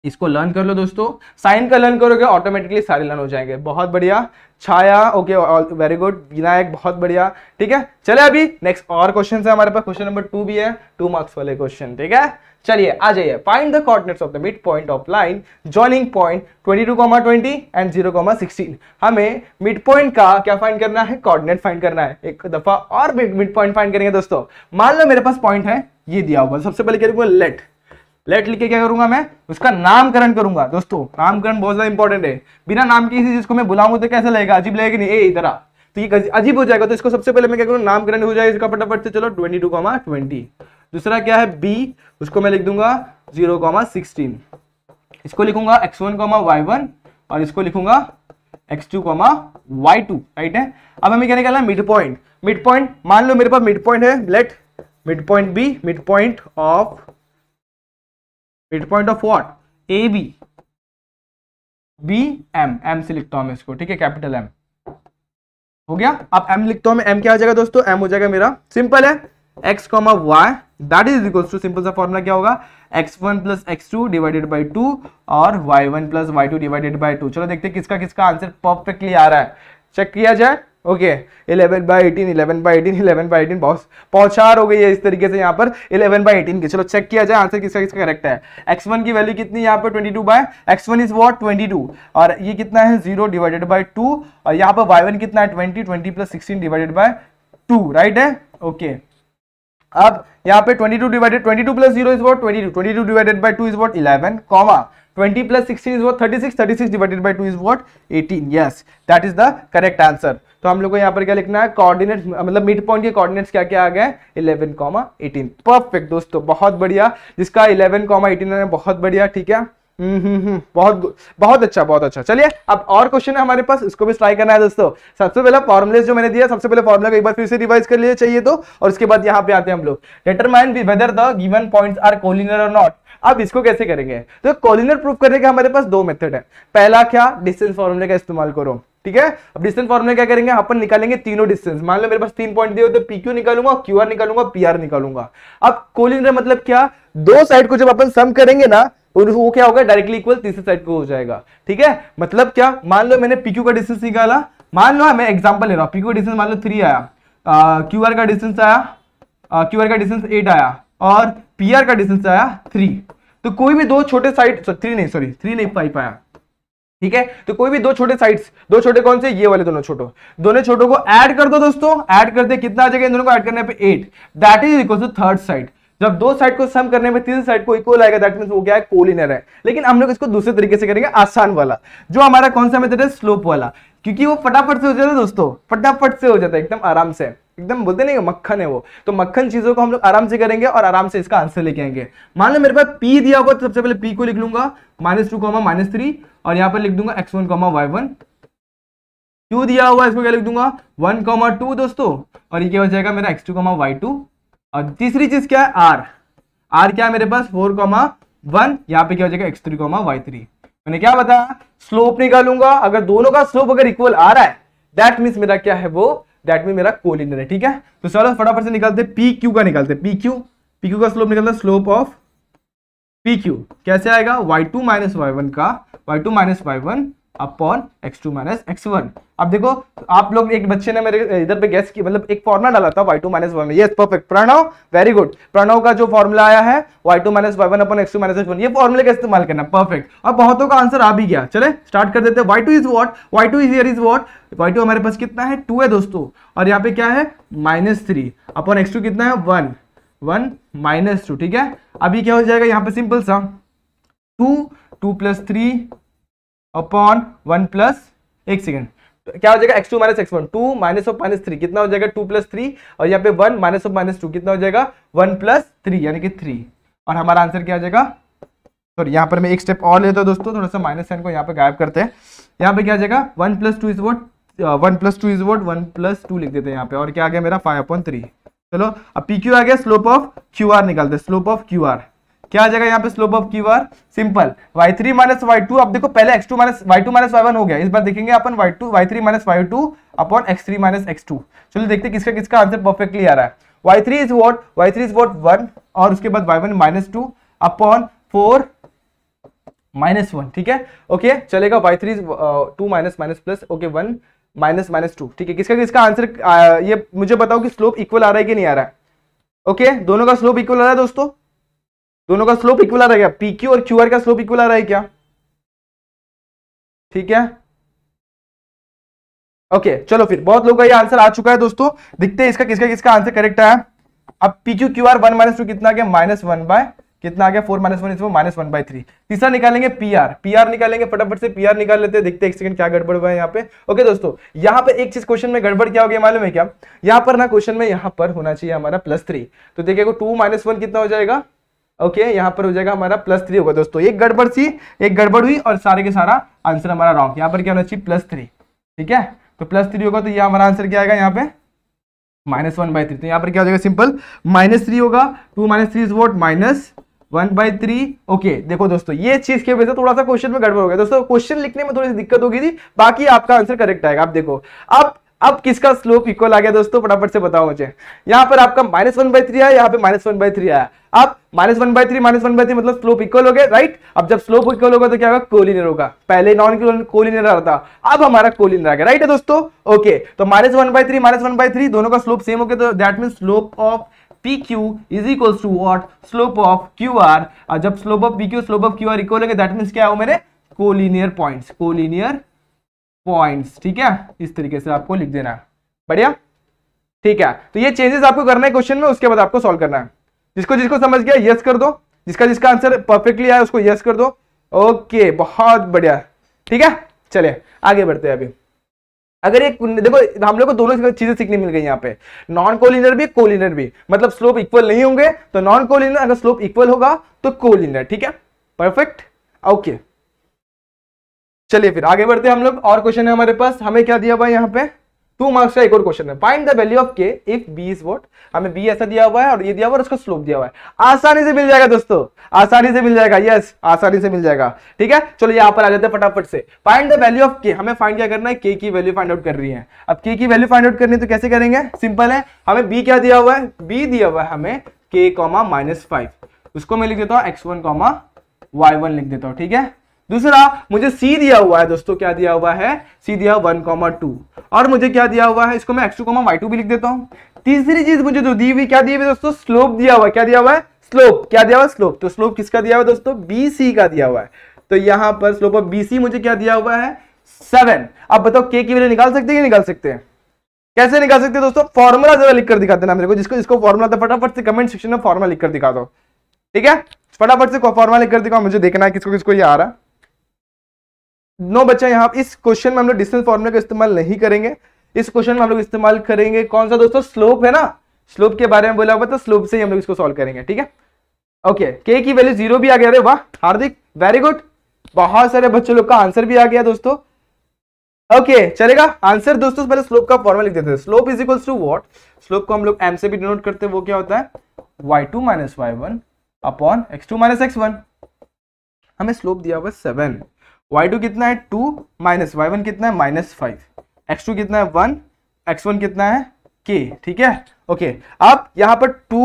इसको लर्न कर लो दोस्तों साइन का लर्न करोगे ऑटोमेटिकली सारे लर्न हो जाएंगे बहुत बढ़िया Chhaya okay very good Vinayak बहुत बढ़िया ठीक है चले अभी नेक्स्ट और क्वेश्चन है हमारे पास क्वेश्चन नंबर टू भी है टू मार्क्स वाले क्वेश्चन ठीक है चलिए आ जाइए find the coordinates of the mid point of line joining point 22.20 and 0.16 हमें मिड पॉइंट का क्या फाइंड करना है कोऑर्डिनेट फाइंड करना है एक दफा और मिड पॉइंट फाइंड करेंगे दोस्तों मान लो मेरे पास पॉइंट है ये दिया हुआ सबसे पहले क्या करूंगा लेट लेट लिख के क्या करूंगा मैं उसका नामकरण करूंगा दोस्तों नामकरण बहुत ज्यादा इंपॉर्टेंट है बिना नाम किसी चीज को मैं बुलाऊंगा तो कैसा लगेगा अजीब लगेगा नहीं ए इधर आ तो ये अजीब हो जाएगा तो इसको सबसे पहले मैं क्या करूंगा नामकरण हो जाएगा इसका फटाफट से चलो ट्वेंटी टू दूसरा क्या है बी उसको मैं लिख दूंगा जीरो कॉमा सिक्सटीन इसको लिखूंगा x one comma Y one और इसको लिखूंगा x two comma y two right है अब हमें क्या निकालना मिड पॉइंट मिड पॉइंट मान लो मेरे पास मिड पॉइंट है let mid point be mid point of mid point of what A B be M M से लिखता हूं मैं इसको ठीक है कैपिटल एम हो गया अब एम लिखता हूं मैं एम क्या हो जाएगा दोस्तों एम हो जाएगा मेरा सिंपल है x comma y that is equals to simple सा फॉर्मूला क्या होगा x one plus x two divided by two और y one plus Y two divided by two चलो देखते किसका किसका आंसर परफेक्टली आ रहा है चेक किया जाए okay eleven by eighteen eleven by eighteen eleven by eighteen बहुत पहुंचार हो गई है इस तरीके से यहाँ पर इलेवन बाई एटीन के चलो चेक किया जाए आंसर किसका किसका करेक्ट है एक्स वन की वैल्यू कितनी यहाँ पर twenty two by x one is what twenty two और ये कितना है जीरो डिवाइडेड बाई टू और यहाँ पर वाई वन कितना है twenty twenty plus sixteen divided by two right है ओके okay. अब यहाँ पे 22 divided 22 plus zero is what 22 22 divided by 2 is what 11 comma 20 plus 16 is what 36 36 divided by 2 is what 18 yes that is the correct answer तो हम लोग को यहाँ पर क्या लिखना है कोऑर्डिनेट मतलब मिड पॉइंट के कोऑर्डिनेट्स क्या क्या आ गए 11, 18 परफेक्ट दोस्तों बहुत बढ़िया जिसका 11, 18 है बहुत बढ़िया ठीक है हम्म, हम्म, हम्म, बहुत बहुत अच्छा बहुत अच्छा चलिए अब और क्वेश्चन है हमारे पास इसको भी ट्राई करना है दोस्तों सबसे पहला फॉर्मुलेस जो मैंने दिया सबसे पहले फॉर्मुला एक बार फिर से रिवाइज कर लिए चाहिए तो और उसके बाद यहाँ पे आते हैं हम लोग determine whether the given points are collinear और नॉट अब इसको कैसे करेंगे तो कोलिनर प्रूफ करने का हमारे पास दो मेथड है पहला क्या डिस्टेंस फॉर्मुले का इस्तेमाल करो ठीक है अब डिस्टेंस फॉर्मुला क्या करेंगे अपन निकालेंगे तीनों डिस्टेंस मान लो मेरे पास तीन पॉइंट दिए तो पी क्यू निकालूंगा क्यू आर निकालूंगा पी आर निकालूंगा अब कोलिनर मतलब क्या दो साइड को जब अपन सम करेंगे ना और वो क्या होगा डायरेक्टली इक्वल तीसरे साइड को हो जाएगा ठीक है मतलब क्या मान लो मैंने पीक्यू का डिस्टेंस निकाला मान लो मैं एग्जाम्पल ले रहा हूँ पीक्यू का डिस्टेंस मान लो थ्री आया क्यू आर का डिस्टेंस आया क्यू आर का डिस्टेंस एट आया और पी आर का डिस्टेंस आया थ्री तो कोई भी दो छोटे साइड थ्री नहीं सॉरी थ्री नहीं फाइव आया ठीक है तो कोई भी दो छोटे साइड्स दो छोटे कौन से ये वाले दोनों छोटो दोनों छोटों को ऐड कर दो दोस्तों ऐड करते कितना आ जाएगा इन दोनों को ऐड करने पे eight that is equal to third side जब दो साइड को सम करने में तीन साइड को इक्वल आएगा दैट मीन वो क्या है कोलिनर है लेकिन हम लोग इसको दूसरे तरीके से करेंगे आसान वाला जो हमारा कौन सा मेथड है स्लोप वाला क्योंकि वो फटाफट से हो जाता है दोस्तों फटाफट से हो जाता है एकदम आराम से एकदम बोलते नहीं मक्खन है वो तो मक्खन चीजों को हम लोग आराम से करेंगे और आराम से इसका आंसर लेके आएंगे मान लो मेरे पास पी दिया होगा तो सबसे पहले पी को लिख लूंगा minus two comma minus three और यहाँ पर लिख दूंगा x one comma Y one Q दिया हुआ इसको क्या लिख दूंगा वन कॉमा टू दोस्तों और ये क्या हो जाएगा मेरा x two comma y two और तीसरी चीज क्या है आर आर क्या है मेरे पास फोर कॉमा वन यहाँ पे क्या हो जाएगा x three comma y three मैंने क्या बताया स्लोप निकालूंगा अगर दोनों का स्लोप अगर इक्वल आ रहा है दैट मीन्स मेरा क्या है वो दैट मीन मेरा कोलिनर है ठीक है तो चलो फटाफट से निकालते पी क्यू का निकालते पी क्यू पी क्यू का स्लोप निकलता है स्लोप ऑफ पी क्यू कैसे आएगा y two minus y one का y two minus y one upon x two minus x one अब देखो आप लोग एक बच्चे ने मेरे इधर पे गैस की मतलब एक फॉर्मुला डाला था वाई टू माइनस वन ये perfect Pranav very good Pranav का जो फॉर्मुला आया है y two minus y one upon x two minus x one ये फॉर्मुले का इस्तेमाल करना परफेक्ट अब बहुतों का आंसर आ भी गया चले स्टार्ट कर देते y two is what y two is यर इज वॉट वाई टू हमारे पास कितना है टू है दोस्तों और यहाँ पे क्या है minus three upon x two कितना है वन वन माइनस टू ठीक है अभी क्या हो जाएगा यहाँ पे सिंपल सा two two plus three upon one plus एक सेकेंड तो क्या हो जाएगा x two minus x one two minus of minus three कितना हो जाएगा टू प्लस थ्री और यहाँ पे one minus of minus two कितना हो जाएगा वन प्लस थ्री यानी कि थ्री और हमारा आंसर क्या हो जाएगा सॉरी यहाँ पर मैं एक स्टेप और लेता हूँ दोस्तों थोड़ा सा माइनस साइन को यहाँ पे गायब करते हैं यहाँ पे क्या हो जाएगा one plus two is what one plus two is what one plus two लिख देते हैं यहाँ पे और क्या आ गया मेरा फाइव अपॉइंट थ्री चलो अब पी क्यू आ गया स्लोप ऑफ क्यू आर निकालते स्लोप ऑफ क्यू आर क्या आ जाएगा यहाँ पे slope of QR simple y three minus y two आप देखो पहले x two minus y two minus y one हो गया इस बार देखेंगे अपन y two y three minus y two upon x three minus x two चलो देखते किसका किसका आंसर परफेक्टली आ रहा है y three is what Y three is what one और उसके बाद y one minus two upon four minus one ठीक है ओके चलेगा y three two minus minus plus okay one minus minus two ठीक है किसका किसका आंसर uh, ये मुझे बताओ कि स्लोप इक्वल आ रहा है कि नहीं आ रहा है ओके okay, दोनों का स्लोप इक्वल आ रहा है दोस्तों दोनों का स्लोप इक्वल आ रहा है क्या पीक्यू और आर का स्लोप इक्वल आ रहा है क्या ठीक है ओके चलो फिर बहुत लोगों का ये आंसर आ चुका है दोस्तों दिखते हैं इसका किसका किसका आंसर करेक्ट आया अब P Q Q R one minus two कितना गया माइनस वन बाय कितना आ गया फोर माइनस वन इसमें माइनस वन बाय थ्री तीसरा निकालेंगे पी आर पी आर निकालेंगे फटाफट से पी आर निकाल लेते हैं देखते हैं एक सेकंड क्या गड़बड़ हुआ है यहाँ पे ओके दोस्तों यहाँ पे एक चीज क्वेश्चन में गड़बड़ क्या हो गया मालूम है क्या यहाँ पर ना क्वेश्चन में यहाँ पर होना चाहिए हमारा प्लस थ्री तो देखिए टू माइनस वन कितना हो जाएगा ओके okay, यहाँ पर हो जाएगा हमारा प्लस थ्री होगा दोस्तों एक गड़बड़ सी एक गड़बड़ हुई और सारे के सारा आंसर हमारा रॉन्ग यहाँ पर क्या होना चाहिए प्लस थ्री ठीक है तो प्लस थ्री होगा तो ये हमारा आंसर क्या आएगा यहाँ पे माइनस वन बाई थ्री तो यहाँ पर क्या हो जाएगा सिंपल माइनस थ्री होगा two minus three is what minus one by three okay देखो दोस्तों ये चीज की वजह से थोड़ा सा क्वेश्चन में गड़बड़ हो गया दोस्तों क्वेश्चन लिखने में थोड़ी सी दिक्कत होगी थी बाकी आपका आंसर करेक्ट आएगा आप देखो अब अब किसका स्लोप इक्वल आ गया दोस्तों फटाफट से बताओ मुझे यहाँ पर आपका माइनस वन बाई थ्री आया यहाँ पे माइनस वन बाई थ्री आया अब minus one by three minus one by three मतलब स्लोप इक्वल हो गया राइट अब जब स्लोप इक्वल होगा तो क्या होगा कोलिनियर होगा पहले नॉन कोलिनियर आ रहा था अब हमारा कोलिनियर आ गया राइट है दोस्तों ओके तो minus one by three minus one by three दोनों का स्लोप सेम हो गया तो that mean slope of PQ is equals to what? Slope of QR. जब slope of PQ, slope of QR equal होंगे, that means क्या हो मेरे? Collinear points. Collinear पॉइंट्स ठीक है इस तरीके से आपको लिख देना है बढ़िया ठीक है तो ये चेंजेस आपको करना है क्वेश्चन में उसके बाद आपको सॉल्व करना है जिसको जिसको समझ गया यस कर दो जिसका जिसका आंसर परफेक्टली आया उसको यस कर दो ओके बहुत बढ़िया ठीक है चले आगे बढ़ते हैं अभी अगर एक देखो हम लोग को दोनों चीजें सीखने मिल गई यहाँ पे नॉन कोलिनर भी कोलिनर भी मतलब स्लोप इक्वल नहीं होंगे तो नॉन कोलिनर अगर स्लोप इक्वल होगा तो कोलिनर ठीक है परफेक्ट ओके चलिए फिर आगे बढ़ते हम लोग और क्वेश्चन है हमारे पास हमें क्या दिया हुआ है यहाँ पे टू मार्क्स का एक और क्वेश्चन है find the value of k if B is what हमें बी ऐसा दिया हुआ है और ये दिया हुआ है उसका स्लोप दिया हुआ है आसानी से मिल जाएगा दोस्तों आसानी से मिल जाएगा यस आसानी से मिल जाएगा ठीक है चलो यहाँ पर आ जाते हैं फटाफट से फाइंड द वैल्यू ऑफ के हमें फाइंड क्या करना है के की वैल्यू फाइंड आउट कर रही है अब के की वैल्यू फाइंड आउट करनी है तो कैसे करेंगे सिंपल है हमें बी क्या दिया हुआ है बी दिया हुआ है हमें के कॉमा माइनस फाइव उसको मैं लिख देता हूँ x one comma Y one लिख देता हूँ ठीक है दूसरा मुझे सी दिया हुआ है दोस्तों क्या दिया हुआ है सी दिया वन कॉमा टू और मुझे क्या दिया हुआ है इसको मैं x two comma y two भी लिख देता हूं तीसरी चीज मुझे जो दी हुई क्या दी हुई दोस्तों स्लोप दिया हुआ क्या दिया हुआ है स्लोप क्या दिया हुआ स्लोप तो स्लोप किसका दिया हुआ दोस्तों बी का दिया हुआ है तो यहाँ पर स्लोप ऑफ बी मुझे क्या दिया हुआ है सेवन अब बताओ के की वैल्यू निकाल सकते हैं निकाल सकते हैं कैसे निकाल सकते हैं दोस्तों फॉर्मूला जरा लिख कर दिखा देना मेरे को जिसको जिसको फॉर्मूला था फटाफट से कमेंट सेक्शन में फॉर्मूला लिख कर दिखा दो ठीक है फटाफट से फॉर्मूला लिख कर दिखाओ मुझे देखना है किसको किसको ये आ रहा है नो बच्चा यहाँ इस क्वेश्चन में हम लोग डिस्टेंस फॉर्मूला का इस्तेमाल नहीं करेंगे इस क्वेश्चन में हम लोग इस्तेमाल करेंगे कौन सा दोस्तों स्लोप है ना स्लोप के बारे में बोला हुआ तो स्लोप से ही हम लोग इसको सॉल्व करेंगे ठीक है ओके के की वैल्यू जीरो भी आ गया अरे वाह हार्दिक वेरी गुड बहुत सारे बच्चों लोग का आंसर भी आ गया दोस्तों ओके okay, चलेगा आंसर दोस्तों पहले स्लोप का फॉर्मूला लिख देते हैं slope is equal to what slope को हम लोग एम से भी डिनोट करते हैं वो क्या होता है y two minus y one upon x two minus x one हमें स्लोप दिया हुआ सेवन वाई टू कितना है टू माइनस वाई वन कितना है माइनस फाइव एक्स टू कितना है वन एक्स वन कितना है के ठीक है ओके अब यहाँ पर टू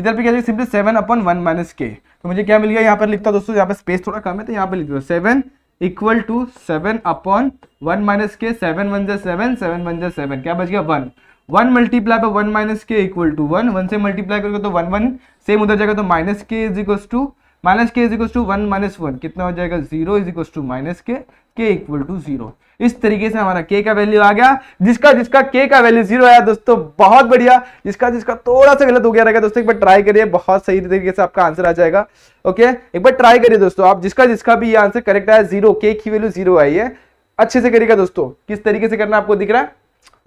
इधर पे क्या simply seven upon one minus k तो मुझे क्या मिल गया यहां पर लिखता दोस्तों यहां पर स्पेस थोड़ा कम है तो यहाँ पर लिख दो seven equal to seven upon one minus k seven one जै सेवन सेवन वन जै सेवन क्या बच गया वन वन मल्टीप्लाई पर one minus k equal to one one से मल्टीप्लाई करोगे तो वन वन सेम उधर जाएगा तो minus k is equal to minus k is equal to one minus one कितना हो जाएगा zero is equal to minus k k equal to zero इस तरीके से हमारा के का वैल्यू आ गया जिसका जिसका के का वैल्यू जीरो आया दोस्तों बहुत बढ़िया जिसका जिसका थोड़ा सा गलत हो गया रहेगा दोस्तों एक बार ट्राई करिए बहुत सही तरीके से आपका आंसर आ जाएगा ओके एक बार ट्राई करिए दोस्तों आप जिसका जिसका भी ये आंसर करेक्ट आया जीरो के की वैल्यू जीरो आई है अच्छे से करिएगा दोस्तों किस तरीके से करना आपको दिख रहा है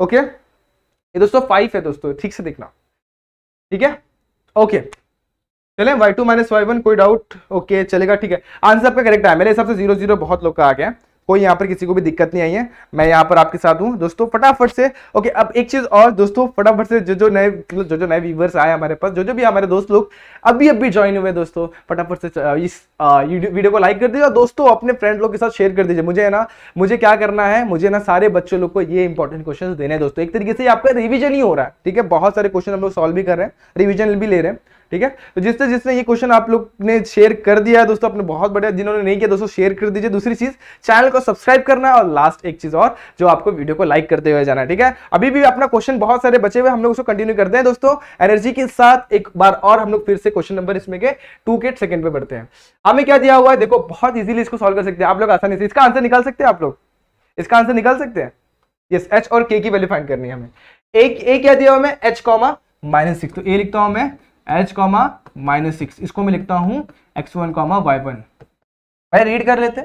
ओके ये दोस्तों फाइव है दोस्तों ठीक से देखना ठीक है ओके चले y two minus y one कोई डाउट ओके चलेगा ठीक है आंसर आपका करेक्ट आया मेरे हिसाब से जीरो जीरो बहुत लोग का आ गया कोई यहाँ पर किसी को भी दिक्कत नहीं आई है मैं यहाँ पर आपके साथ हूँ दोस्तों फटाफट से ओके अब एक चीज और दोस्तों फटाफट से जो जो नए जो जो नए व्यूवर्स आए हमारे पास जो जो भी हमारे दोस्त लोग अभी अभी ज्वाइन हुए दोस्तों फटाफट से इस वीडियो को लाइक कर दीजिए और दोस्तों अपने फ्रेंड लोग के साथ शेयर कर दीजिए मुझे ना मुझे क्या करना है मुझे ना सारे बच्चों लोग को ये इंपॉर्टेंट क्वेश्चन देने दोस्तों एक तरीके से आपका रिविजन ही हो रहा है ठीक है बहुत सारे क्वेश्चन हम लोग सॉल्व भी कर रहे हैं रिविजन भी ले रहे हैं ठीक है तो जिससे जिसने ये क्वेश्चन आप लोग ने शेयर कर दिया है दोस्तों अपने बहुत बढ़िया जिन्होंने नहीं किया दोस्तों शेयर कर दीजिए दूसरी चीज चैनल को सब्सक्राइब करना और लास्ट एक चीज और जो आपको वीडियो को लाइक करते हुए जाना ठीक है अभी भी अपना क्वेश्चन बहुत सारे बचे हुए हम लोग उसको कंटिन्यू करते हैं दोस्तों एनर्जी के साथ एक बार और हम लोग फिर से क्वेश्चन नंबर इसमें के टू के सेकंड पे बढ़ते हैं हमें क्या दिया हुआ है देखो बहुत ईजिली इसको सोल्व कर सकते हैं आप लोग आसानी से इसका आंसर निकाल सकते हैं आप लोग इसका आंसर निकाल सकते हैं यस एच और के की वैल्यू फाइंड करनी है हमें एक ए क्या दिया हुआ है एच कॉमा माइनस सिक्स तो ए लिखता हूं मैं एच कॉमा माइनस सिक्स इसको मैं लिखता हूं x one comma Y one भाई रीड कर लेते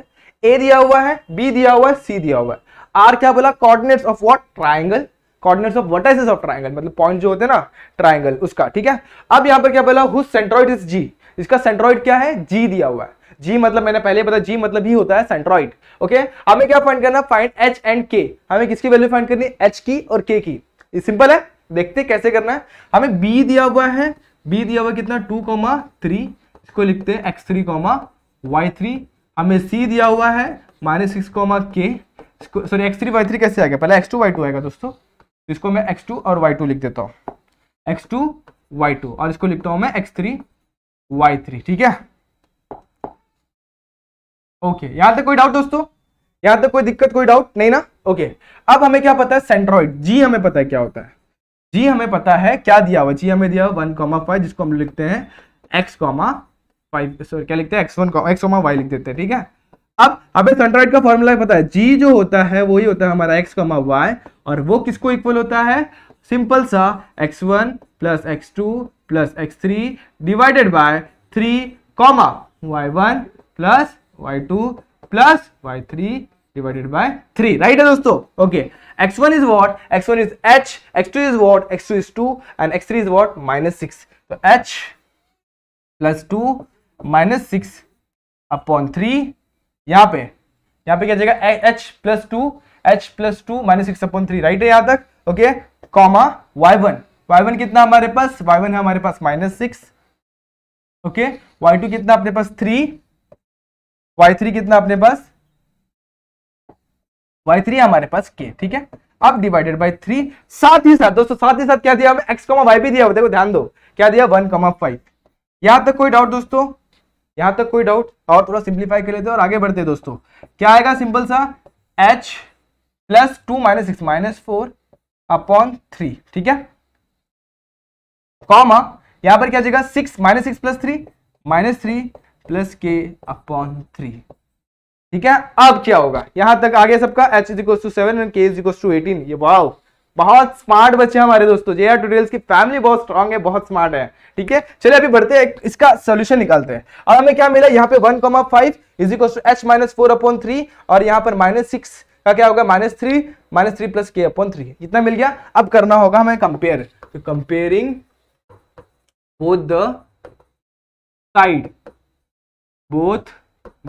ए दिया हुआ है बी दिया हुआ है सी दिया हुआ है आर क्या बोला coordinates of what triangle coordinates of what of triangle मतलब पॉइंट जो होते हैं ना ट्राइंगल उसका ठीक है अब यहां पर क्या बोला हुज सेंट्रॉइड इज जी इसका सेंट्रॉइड क्या है जी दिया हुआ है जी मतलब मैंने पहले बताया जी मतलब ही होता है सेंट्रॉइड ओके हमें क्या फाइंड करना फाइंड एच एंड के हमें किसकी वैल्यू फाइंड करनी है एच की और के की सिंपल है देखते कैसे करना है हमें बी दिया हुआ है बी दिया हुआ कितना टू कॉमा थ्री इसको लिखते हैं x three comma y three हमें सी दिया हुआ है minus six comma k sorry x three y three कैसे आएगा पहले एक्स टू वाई टू आएगा दोस्तों तो इसको मैं एक्स टू और वाई टू लिख देता हूँ एक्स टू वाई टू और इसको लिखता हूँ मैं एक्स थ्री वाई थ्री ठीक है ओके यहां तक कोई डाउट दोस्तों यहां तक कोई दिक्कत कोई डाउट नहीं ना ओके अब हमें क्या पता है सेंट्रॉइड जी हमें पता है क्या होता है जी हमें पता है क्या दिया हुआ जी हमें दिया वन कॉमा फाइव जिसको हम लिखते हैं एक्स कॉमा फाइव सॉरी क्या लिखते हैं x one x comma y लिख देते हैं ठीक है अब हमें सेंट्रॉइड का फॉर्मूला पता है जी जो होता है वही होता है हमारा एक्स कॉमा वाई और वो किसको इक्वल होता है सिंपल सा x one plus x two plus x three divided by three comma Y one plus Y two plus y three divided by three right है दोस्तों okay x one is what x one is h x two is what x two is two and x three is what minus six तो h plus two minus six upon three यहाँ पे यहाँ पे क्या जाएगा h plus to h plus two minus six upon three right है यहाँ तक okay comma Y one Y one कितना हमारे पास वाई वन है हमारे पास minus six okay y two कितना अपने पास थ्री वाई थ्री कितना अपने पास वाई थ्री हमारे पास के ठीक है अब डिवाइडेड बाई थ्री साथ ही साथ दोस्तों साथ ही साथ क्या दिया एक्स कमा वाई भी दिया देखो ध्यान दो क्या दिया वन कमा फाइव यहां तक कोई डाउट दोस्तों यहां तक कोई डाउट और थोड़ा सिंप्लीफाई कर लेते हैं और आगे बढ़ते हैं दोस्तों क्या आएगा सिंपल सा h plus two minus six minus four upon three ठीक है कॉमा यहां पर क्या जाएगा six minus six plus three minus three plus k upon three ठीक है अब क्या होगा यहां तक आगे सबका h is equal to seven and k is equal to eighteen ये वाओ बहुत स्मार्ट बच्चे हमारे दोस्तों जे आर ट्यूटोरियल्स की फैमिली बहुत स्ट्रांग है बहुत स्मार्ट है ठीक है चलिए अभी बढ़ते हैं इसका सोल्यूशन निकालते हैं और हमें क्या मिला यहाँ पे one comma five is equal to h minus four upon three और यहाँ पर माइनस सिक्स का क्या होगा minus three minus three plus k upon three इतना मिल गया अब करना होगा हमें कंपेयर तो comparing both the side both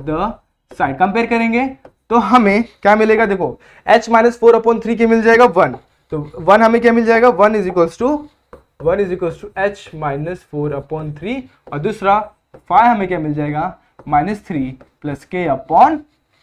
the side compare करेंगे तो हमें क्या मिलेगा देखो h minus four upon three के मिल जाएगा वन तो वन हमें क्या मिल जाएगा one is equal to one is equal to h minus four upon three और दूसरा फाइव हमें क्या मिल जाएगा minus three plus k upon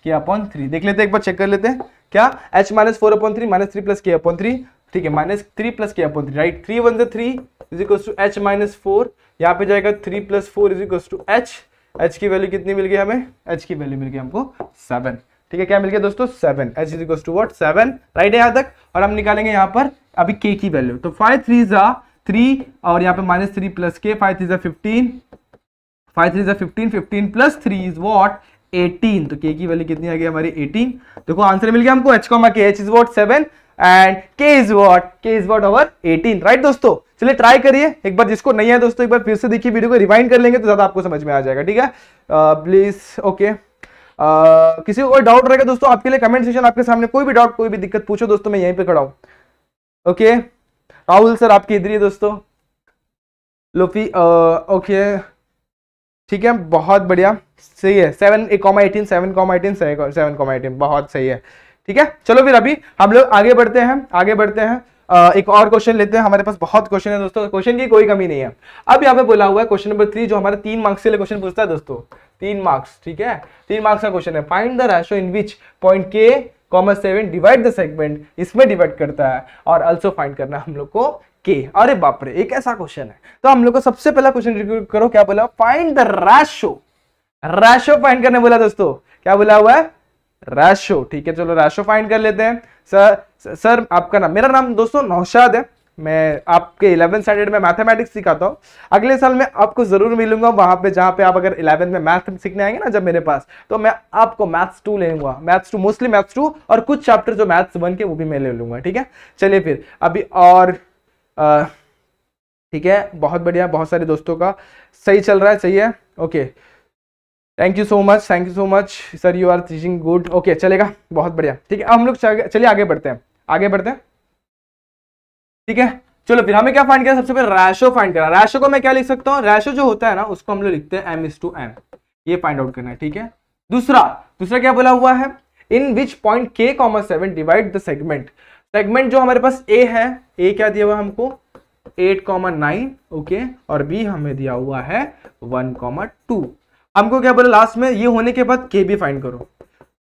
k upon three देख लेते हैं एक बार चेक कर लेते हैं क्या h minus four upon three minus three plus k upon three ठीक है minus three plus k upon three right three one जो three is equal to h minus four यहाँ पे जाएगा three plus four is equal to h h की value कितनी मिल गई हमें एच की वैल्यू मिल गई हमको सेवन ठीक है क्या मिल गया दोस्तों seven h is equal to what seven right है यहाँ तक और हम निकालेंगे यहाँ पर अभी के की वैल्यू तो फाइव थ्री जा थ्री और यहाँ पे minus three plus k five three जा फिफ्टीन फाइव थ्री जा fifteen fifteen plus three is what 18 तो के की वैल्यू कितनी आ गई हमारी 18 देखो आंसर मिल गया हमको h comma k h is what seven and k is what k is what our eighteen right दोस्तों चलिए ट्राई करिए एक बार जिसको नहीं है दोस्तों एक बार फिर से देखिए वीडियो को रिवाइंड कर लेंगे तो ज़्यादा आपको समझ में आ जाएगा ठीक है प्लीज़ uh, ओके uh, किसी को कोई डाउट रहेगा दोस्तों आपके लिए कमेंट सेशन आपके सामने कोई भी डाउट कोई भी दिक्कत पूछो दोस्तों मैं यहीं पे खड़ा हूँ ओके राहुल सर आपकी इधर ही दोस्तों लोफी ओके uh, ठीक है बहुत बढ़िया सही है सेवन एक comma eighteen seven comma eighteen seven comma eighteen बहुत सही है ठीक है चलो फिर अभी हम लोग आगे बढ़ते हैं आगे बढ़ते हैं एक और क्वेश्चन लेते हैं हमारे पास बहुत क्वेश्चन है दोस्तों क्वेश्चन की कोई कमी नहीं है अब यहाँ पे बोला हुआ है क्वेश्चन नंबर थ्री जो हमारे तीन मार्क्स के लिए क्वेश्चन पूछता है दोस्तों तीन मार्क्स ठीक है तीन मार्क्स का क्वेश्चन है find the ratio in which point k comma seven divide the segment इसमें डिवाइड करता है और अल्सो फाइंड करना हम लोग को के अरे बापरे एक ऐसा क्वेश्चन है तो हम लोग को सबसे पहला क्वेश्चन करो क्या बोला find the ratio ratio find करने बोला दोस्तों क्या बोला हुआ है रैशो ठीक है चलो रैशो फाइंड कर लेते हैं सर सर आपका नाम मेरा नाम दोस्तों नौशाद है मैं आपके इलेवन स्टैंडर्ड में मैथमेटिक्स सिखाता हूँ अगले साल मैं आपको ज़रूर मिलूंगा वहां पे जहाँ पे आप अगर इलेवन में मैथ सीखने आएंगे ना जब मेरे पास तो मैं आपको मैथ्स टू लेगा maths two mostly maths two और कुछ चैप्टर जो मैथ्स वन के वो भी मैं ले लूंगा ठीक है चलिए फिर अभी और ठीक है बहुत बढ़िया बहुत सारे दोस्तों का सही चल रहा है सही है okay thank you so much thank you so much sir you are thing good okay चलेगा बहुत बढ़िया ठीक है अब हम लोग चलिए आगे बढ़ते हैं आगे बढ़ते हैं ठीक है चलो फिर हमें क्या फाइंड किया सबसे पहले रैशो फाइंड करा रैशो को मैं क्या लिख सकता हूँ रैशो जो होता है ना उसको हम लोग लिखते हैं एम इज टू एम ये फाइंड आउट करना है ठीक है दूसरा दूसरा क्या बोला हुआ है in which point k comma seven divide the segment segment जो हमारे पास ए है ए क्या दिया हुआ हमको एट कॉमर नाइन ओके और बी हमें दिया हुआ है वन कॉमर टू हमको क्या बोला लास्ट में ये होने के बाद के बी फाइंड करो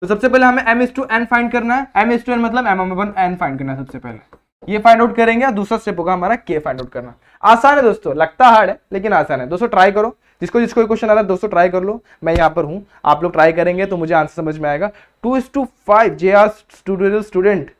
तो सबसे पहले हमें m is to n find करना है एम एस टू एन मतलब एम एम एन फाइंड करना है सबसे पहले ये फाइंड आउट करेंगे और दूसरा स्टेप होगा हमारा के फाइंड आउट करना आसान है दोस्तों लगता हार्ड है लेकिन आसान है दोस्तों ट्राई करो जिसको जिसको क्वेश्चन आ रहा है दोस्तों ट्राई कर लो मैं यहाँ पर हूँ आप लोग ट्राई करेंगे तो मुझे आंसर समझ में आएगा two is to five J R tutorial student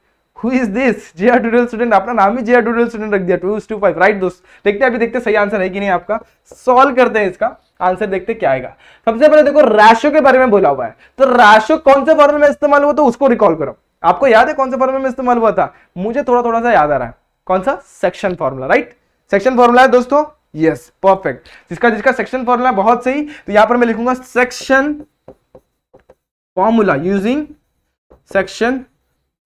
who is this J R tutorial student अपना नाम ही जे आर ट्यूटोरियल स्टूडेंट रख दिया two is to five right दोस्त देखते हैं अभी देखते सही आंसर है कि नहीं आपका सॉल्व करते हैं इसका आंसर देखते क्या आएगा सबसे पहले देखो राशो के बारे में बोला हुआ है तो राशो कौन से फॉर्मूले में इस्तेमाल हुआ तो उसको रिकॉल करो आपको याद है कौन से फॉर्मूले में इस्तेमाल हुआ था मुझे थोड़ा थोड़ा सा याद आ रहा है कौन सा section formula right section formula है दोस्तों यस परफेक्ट जिसका जिसका सेक्शन फॉर्मूला बहुत सही तो यहां पर मैं लिखूंगा section formula using section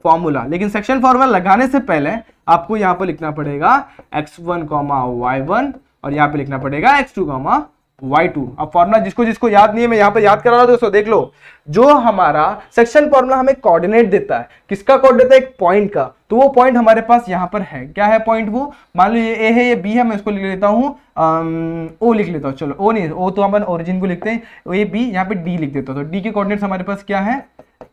formula लेकिन सेक्शन फॉर्मूला लगाने से पहले आपको यहां पर लिखना पड़ेगा एक्स x1, y1 और यहां पर लिखना पड़ेगा x two comma y two अब फॉर्मुला जिसको जिसको याद नहीं है मैं यहाँ पर याद करा रहा दोस्तों देख लो जो हमारा सेक्शन फॉर्मुला हमें कोऑर्डिनेट देता है किसका कोड देता है एक पॉइंट का तो वो पॉइंट हमारे पास यहाँ पर है क्या है पॉइंट वो मान लो ये ए है ये बी है मैं इसको लिख लेता हूँ ओ लिख लेता हूँ चलो ओ नहीं ओ तो अपन ओरिजिन को लिखते हैं ए तो बी यहाँ पे डी लिख देता हूँ तो डी के कोऑर्डिनेट्स हमारे पास क्या है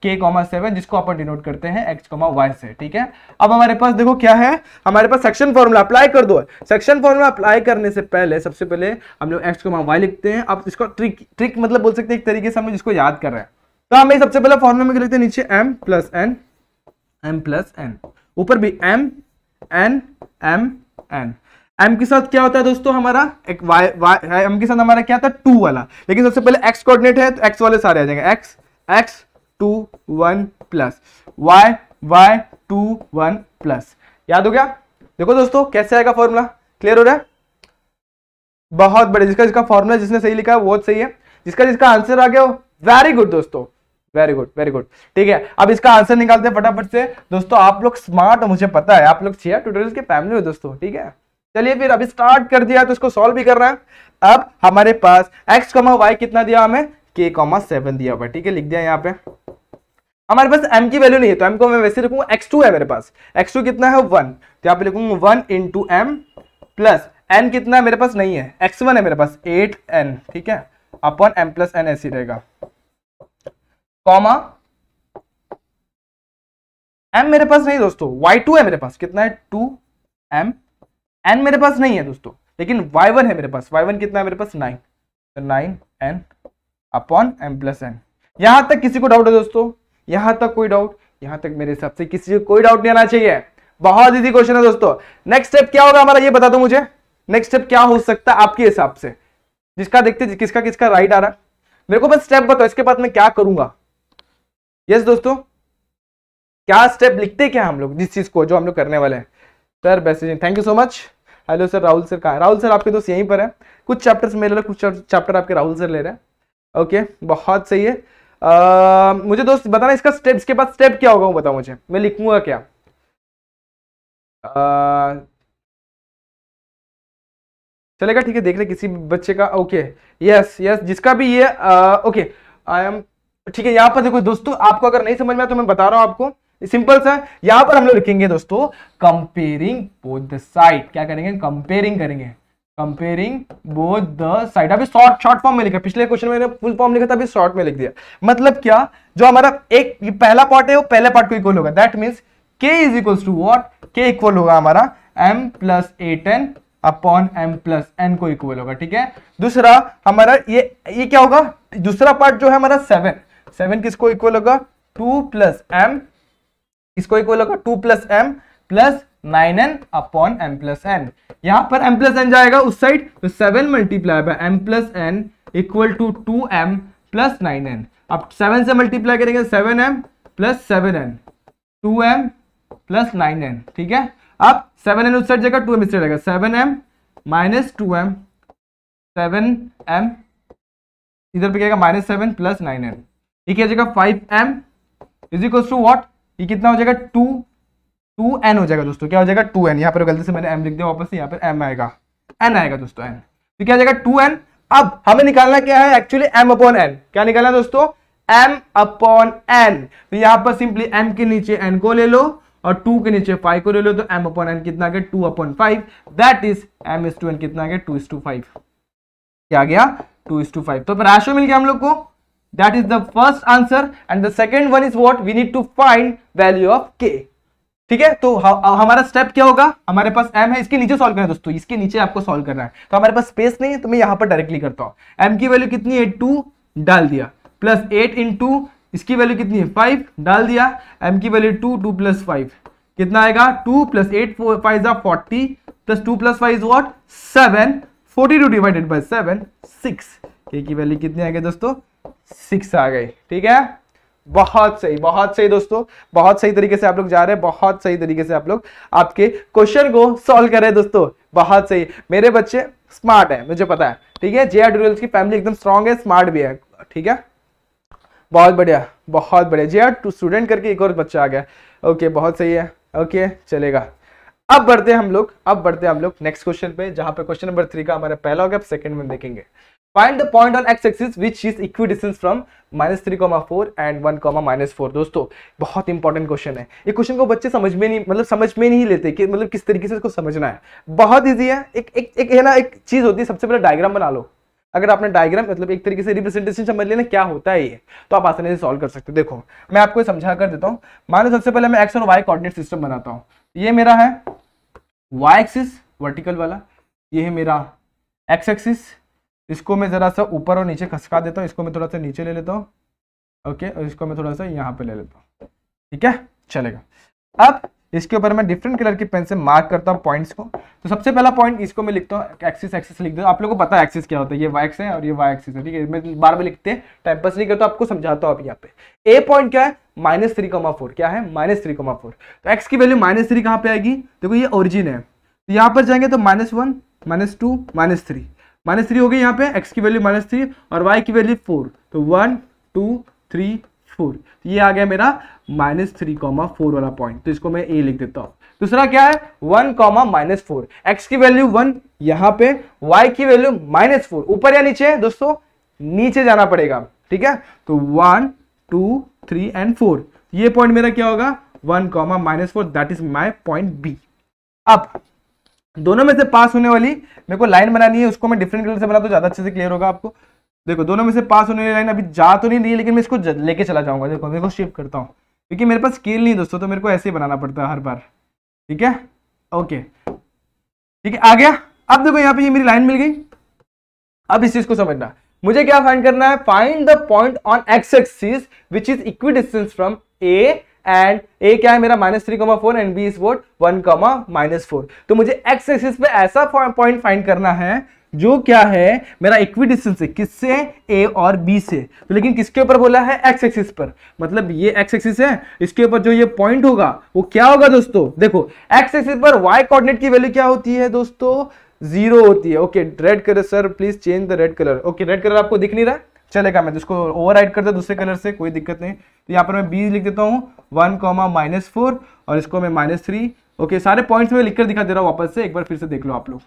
के कॉमा सेवन जिसको अपन डिनोट करते हैं एक्स कॉमा वाई से ठीक है अब हमारे पास देखो क्या है हमारे पास सेक्शन फॉर्मूला अप्लाई कर दो सेक्शन फॉर्मूला अप्लाई करने से पहले सबसे पहले हम लोग एक्स कॉमा वाई लिखते हैं अब इसको ट्रिक ट्रिक मतलब बोल सकते हैं एक तरीके से हम जिसको याद कर रहे हैं तो हमें सबसे पहले फॉर्मूला में लिखते हैं नीचे m plus N M plus n ऊपर भी m N M N m के साथ क्या होता है दोस्तों हमारा एक वाई एम के साथ हमारा क्या था टू वाला लेकिन सबसे पहले एक्स कोऑर्डिनेट है तो एक्स वाले सारे आ जाएंगे x x two one plus y y two one plus याद हो गया देखो दोस्तों कैसे आएगा फॉर्मूला क्लियर हो रहा है बहुत बढ़िया जिसका जिसका फॉर्मूला जिसने सही लिखा है वो सही है जिसका जिसका आंसर आ गया वेरी गुड दोस्तों वेरी गुड वेरी गुड ठीक है अब इसका आंसर निकालते हैं फटाफट से दोस्तों आप लोग स्मार्ट मुझे पता है आप लोग छह ट्यूटोरियल के फैमिली हो दोस्तों ठीक है चलिए फिर अभी स्टार्ट कर दिया तो इसको सॉल्व भी कर रहा है अब हमारे पास एक्स कॉमा वाई कितना दिया हमें के कॉमा सेवन दिया हुआ ठीक है लिख दिया यहाँ पे हमारे पास m की वैल्यू नहीं है तो m को मैं वैसे लिखूंगा x2 है मेरे पास x2 कितना है वन तो यहाँ पे लिखूंगा one into m plus n कितना है मेरे पास नहीं है x1 है मेरे पास एट एन ठीक है अपॉन m प्लस एन ऐसी रहेगा कॉमा एम मेरे पास नहीं दोस्तों वाई टू है मेरे पास कितना है टू एम एन मेरे पास नहीं है दोस्तों लेकिन वाई वन है मेरे पास वाई वन कितना है मेरे पास nine nine n upon m plus n यहां तक किसी को डाउट है दोस्तों यहां तक कोई डाउट यहां तक मेरे हिसाब से किसी को कोई डाउट नहीं आना चाहिए बहुत इजी क्वेश्चन है दोस्तों नेक्स्ट स्टेप क्या होगा हमारा ये बता दो मुझे नेक्स्ट स्टेप क्या हो सकता है आपके हिसाब से जिसका देखते किसका किसका राइट आ रहा है मेरे को बस स्टेप बताओ इसके बाद मैं क्या करूंगा यस दोस्तों क्या स्टेप लिखते क्या हम लोग जिस चीज़ को जो हम लोग करने वाले हैं sir best thank you so much hello sir Rahul sir कहा राहुल सर आपके दोस्त यहीं पर है कुछ चैप्टर्स मेरे कुछ चैप्टर आपके राहुल सर ले रहे हैं ओके बहुत सही है uh, मुझे दोस्त बताना इसका स्टेप इसके बाद स्टेप क्या होगा वो बताओ मुझे मैं लिखूंगा क्या uh, चलेगा ठीक है देख ले किसी बच्चे का ओके यस यस जिसका भी ये ओके आई एम तो ठीक है यहां पर देखो दोस्तों आपको अगर नहीं समझ में तो मैं बता रहा हूं आपको सिंपल सा यहां पर हम लोग लिखेंगे दोस्तों कंपेयरिंग बोथ द साइड क्या करेंगे कंपेयरिंग करेंगे कंपेयरिंग बोथ द साइड अभी शॉर्ट शॉर्ट फॉर्म में लिखा पिछले क्वेश्चन में फुल फॉर्म लिखा था अभी शॉर्ट में लिख दिया मतलब क्या जो हमारा एक पहला पार्ट है वो पहले पार्ट को इक्वल होगा that means k is equal to what k equal होगा हमारा m plus eight n upon m plus n को इक्वल होगा ठीक है दूसरा हमारा ये ये क्या होगा दूसरा पार्ट जो है हमारा सेवन सेवन किसको इक्वल होगा टू प्लस एम किसको इक्वल होगा two plus m plus nine n upon m plus n यहां पर एम प्लस एन जाएगा उस साइड तो seven multiply by m plus n equal to two m plus nine n अब seven से multiply करेंगे seven m plus seven n two m plus nine n ठीक है अब सेवन एन उस साइड जाएगा टू एम इससे जाएगा seven m minus two m seven m इधर पे क्या minus seven plus nine n ठीक है जाएगा five m is equal to what ये कितना हो जाएगा टू टू एन हो जाएगा दोस्तों क्या हो जाएगा टू एन यहाँ पर गलती से मैंने एम लिख दिया वापस से यहाँ पर एम आएगा एन आएगा दोस्तों एन तो क्या हो जाएगा टू एन अब हमें निकालना क्या है एक्चुअली एम अपॉन एन क्या निकालना है दोस्तों एम अपॉन एन तो यहाँ पर सिंपली एम के नीचे एन को ले लो और टू के नीचे फाइव को ले लो तो एम अपॉन एन कितना गया two upon five that is m is two n कितना गया टू इज टू फाइव क्या गया टू इज टू फाइव तो राशो मिल गया हम लोग को That is the first answer. And the second one is what? We need to find value of k. ठीक है तो हमारा स्टेप क्या होगा हमारे पास m है इसके नीचे सॉल्व करना है दोस्तों इसके नीचे आपको सॉल्व करना है तो हमारे पास स्पेस नहीं है तो मैं यहां पर डायरेक्टली करता हूं m की वैल्यू कितनी है टू डाल दिया प्लस एट इन टू इसकी वैल्यू कितनी है फाइव डाल दिया m की value two two plus five कितना आएगा टू प्लस एट फाइव जा forty plus two plus five is what seven forty two divided by seven six की वैल्यू कितनी आ दोस्तों सिक्स आ गए ठीक है बहुत सही बहुत सही दोस्तों बहुत सही तरीके से आप लोग जा रहे हैं बहुत सही तरीके से आप लोग आपके क्वेश्चन को सॉल्व कर रहे हैं दोस्तों बहुत सही मेरे बच्चे स्मार्ट है मुझे पता है ठीक है जे आर ट्यूटोरियल्स की फैमिली एकदम स्ट्रांग है स्मार्ट भी है ठीक है बहुत बढ़िया बहुत बढ़िया जे आर स्टूडेंट करके एक और बच्चा आ गया ओके बहुत सही है ओके चलेगा अब बढ़ते हैं हम लोग अब बढ़ते हैं हम लोग नेक्स्ट क्वेश्चन पे जहां पे क्वेश्चन नंबर थ्री का हमारा पहला हो गया सेकंड में देखेंगे find the point on x axis which is equi distance from minus three comma four and one comma minus four दोस्तों बहुत इंपॉर्टेंट क्वेश्चन है ये क्वेश्चन को बच्चे समझ में नहीं मतलब समझ में नहीं लेते कि मतलब किस तरीके से इसको समझना है बहुत ईजी है एक एक एक है ना एक चीज़ होती है सबसे पहले डायग्राम बना लो अगर आपने डायग्राम मतलब एक तरीके से रिप्रेजेंटेशन समझ लेना क्या होता है ये तो आप आसानी से सॉल्व कर सकते हो देखो मैं आपको समझा कर देता हूँ मानो सबसे पहले मैं एक्स और वाई कॉर्डिनेट सिस्टम बनाता हूँ ये मेरा है वाई एक्सिस वर्टिकल वाला ये है मेरा एक्स एक्सिस इसको मैं ज़रा सा ऊपर और नीचे खसका देता हूँ इसको मैं थोड़ा सा नीचे ले लेता हूँ ओके और इसको मैं थोड़ा सा यहाँ पे ले लेता हूँ ठीक है चलेगा अब इसके ऊपर मैं डिफरेंट कलर की पेन से मार्क करता हूँ पॉइंट्स को तो सबसे पहला पॉइंट इसको मैं लिखता हूँ एक्सिस एक्सिस लिख देता हूँ आप लोगों को पता है एक्सिस क्या होता है ये वाई एक्स है और ये वाई एक्सिस है ठीक है मैं बार बार लिखते हैं टाइम पास नहीं करता तो आपको समझाता हूँ आप यहाँ पे ए पॉइंट क्या है माइनस थ्री कमा फोर क्या है माइनस थ्री कमा फोर तो एक्स की वैल्यू माइनस थ्री कहाँ पे आएगी देखो ये ओरिजिन है तो यहाँ पर जाएंगे तो minus one minus two minus three minus three हो गई यहाँ पे एक्स की वैल्यू माइनस थ्री और वाई की वैल्यू फोर तो वन टू थ्री फोर तो ये आ गया मेरा माइनस थ्री कॉमा फोर वाला पॉइंट तो इसको मैं ए लिख देता हूँ दूसरा क्या है one comma minus four x की वैल्यू वन यहाँ पे वाई की वैल्यू माइनस फोर ऊपर या नीचे दोस्तों नीचे जाना पड़ेगा ठीक है तो one two three and four ये पॉइंट मेरा क्या होगा one comma minus four that is my point B अब दोनों में से पास होने वाली मेरे को लाइन बनानी है उसको मैं डिफरेंट कलर से बना तो ज्यादा अच्छे से क्लियर होगा आपको देखो दोनों में से पास होने वाली लाइन अभी जा तो नहीं रही लेकिन मैं इसको लेके चला जाऊंगा देखो मेरे को शिफ्ट करता हूँ क्योंकि मेरे पास स्केल नहीं दोस्तों तो मेरे को ऐसे ही बनाना पड़ता है हर बार ठीक है ओके ठीक है आ गया अब देखो यहाँ पे ये मेरी लाइन मिल गई अब इस चीज को समझना मुझे क्या फाइंड करना है find the point on x axis which is equi distance from A and A क्या है मेरा minus three comma four and B is what one comma minus four तो मुझे एक्स एक्सिस पे ऐसा पॉइंट फाइंड करना है जो क्या है मेरा इक्वी डिस्टेंस है किससे ए और बी से तो लेकिन किसके ऊपर बोला है एक्स एक्सिस पर मतलब ये एक्स एक्सिस है इसके ऊपर जो ये पॉइंट होगा वो क्या होगा दोस्तों देखो एक्स एक्सिस पर वाई कोऑर्डिनेट की वैल्यू क्या होती है दोस्तों जीरो होती है okay red colour sir please change the red colour okay red colour आपको दिख नहीं रहा है चलेगा मैं तो इसको ओवर करता दूसरे कलर से कोई दिक्कत नहीं तो यहाँ पर मैं बी लिख देता हूँ वन कॉमा माइनस फोर और इसको मैं माइनस थ्री ओके सारे पॉइंट्स में लिखकर दिखा दे रहा हूँ वापस से एक बार फिर से देख लो आप लोग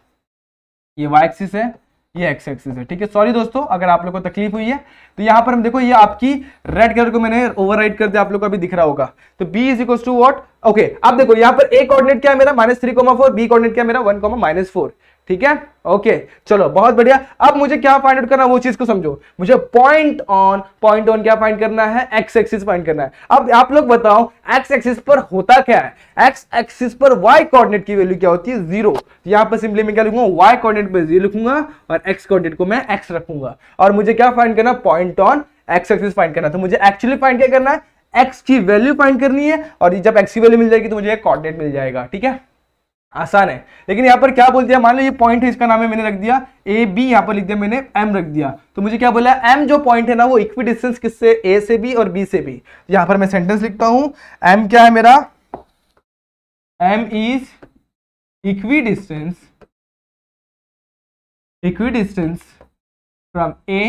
ये वाई एक्सिस है ये एक्स एक्सिस है ठीक है सॉरी दोस्तों अगर आप लोग को तकलीफ हुई है तो यहाँ पर हम देखो ये आपकी रेड कलर को मैंने ओवर कर दिया आप लोग को अभी दिख रहा होगा तो B is equal to what okay आप देखो यहाँ पर ए कोऑर्डिनेट क्या है मेरा minus three comma four B coordinate क्या है मेरा वन कॉमा माइनस फोर ठीक है ओके चलो बहुत बढ़िया अब मुझे क्या फाइंड आउट करना वो चीज को समझो मुझे पॉइंट ऑन पॉइंट ऑन क्या फाइंड करना है एक्स एक्सिस फाइंड करना है अब आप लोग बताओ एक्स एक्सिस पर होता क्या है एक्स एक्सिस पर वाई कोऑर्डिनेट की वैल्यू क्या होती है जीरो तो यहां पर सिंपली मैं क्या लिखूंगा वाई कोऑर्डिनेट पर जीरो लिखूंगा और एक्स कोऑर्डिनेट को मैं एक्स रखूंगा और मुझे क्या फाइंड करना point on x axis find करना तो मुझे एक्चुअली फाइंड क्या करना है एक्स की वैल्यू फाइंड करनी है और जब एक्स की वैल्यू मिल जाएगी तो मुझे कोऑर्डिनेट मिल जाएगा ठीक है आसान है लेकिन यहाँ पर क्या बोल दिया मान लो ये पॉइंट है इसका नाम है मैंने रख दिया ए बी यहाँ पर लिख दिया मैंने एम रख दिया तो मुझे क्या बोला एम जो पॉइंट है ना वो इक्वी डिस्टेंस किससे ए से बी और बी से बी तो यहाँ पर मैं सेंटेंस लिखता हूँ एम क्या है मेरा M is equidistance equi distance from A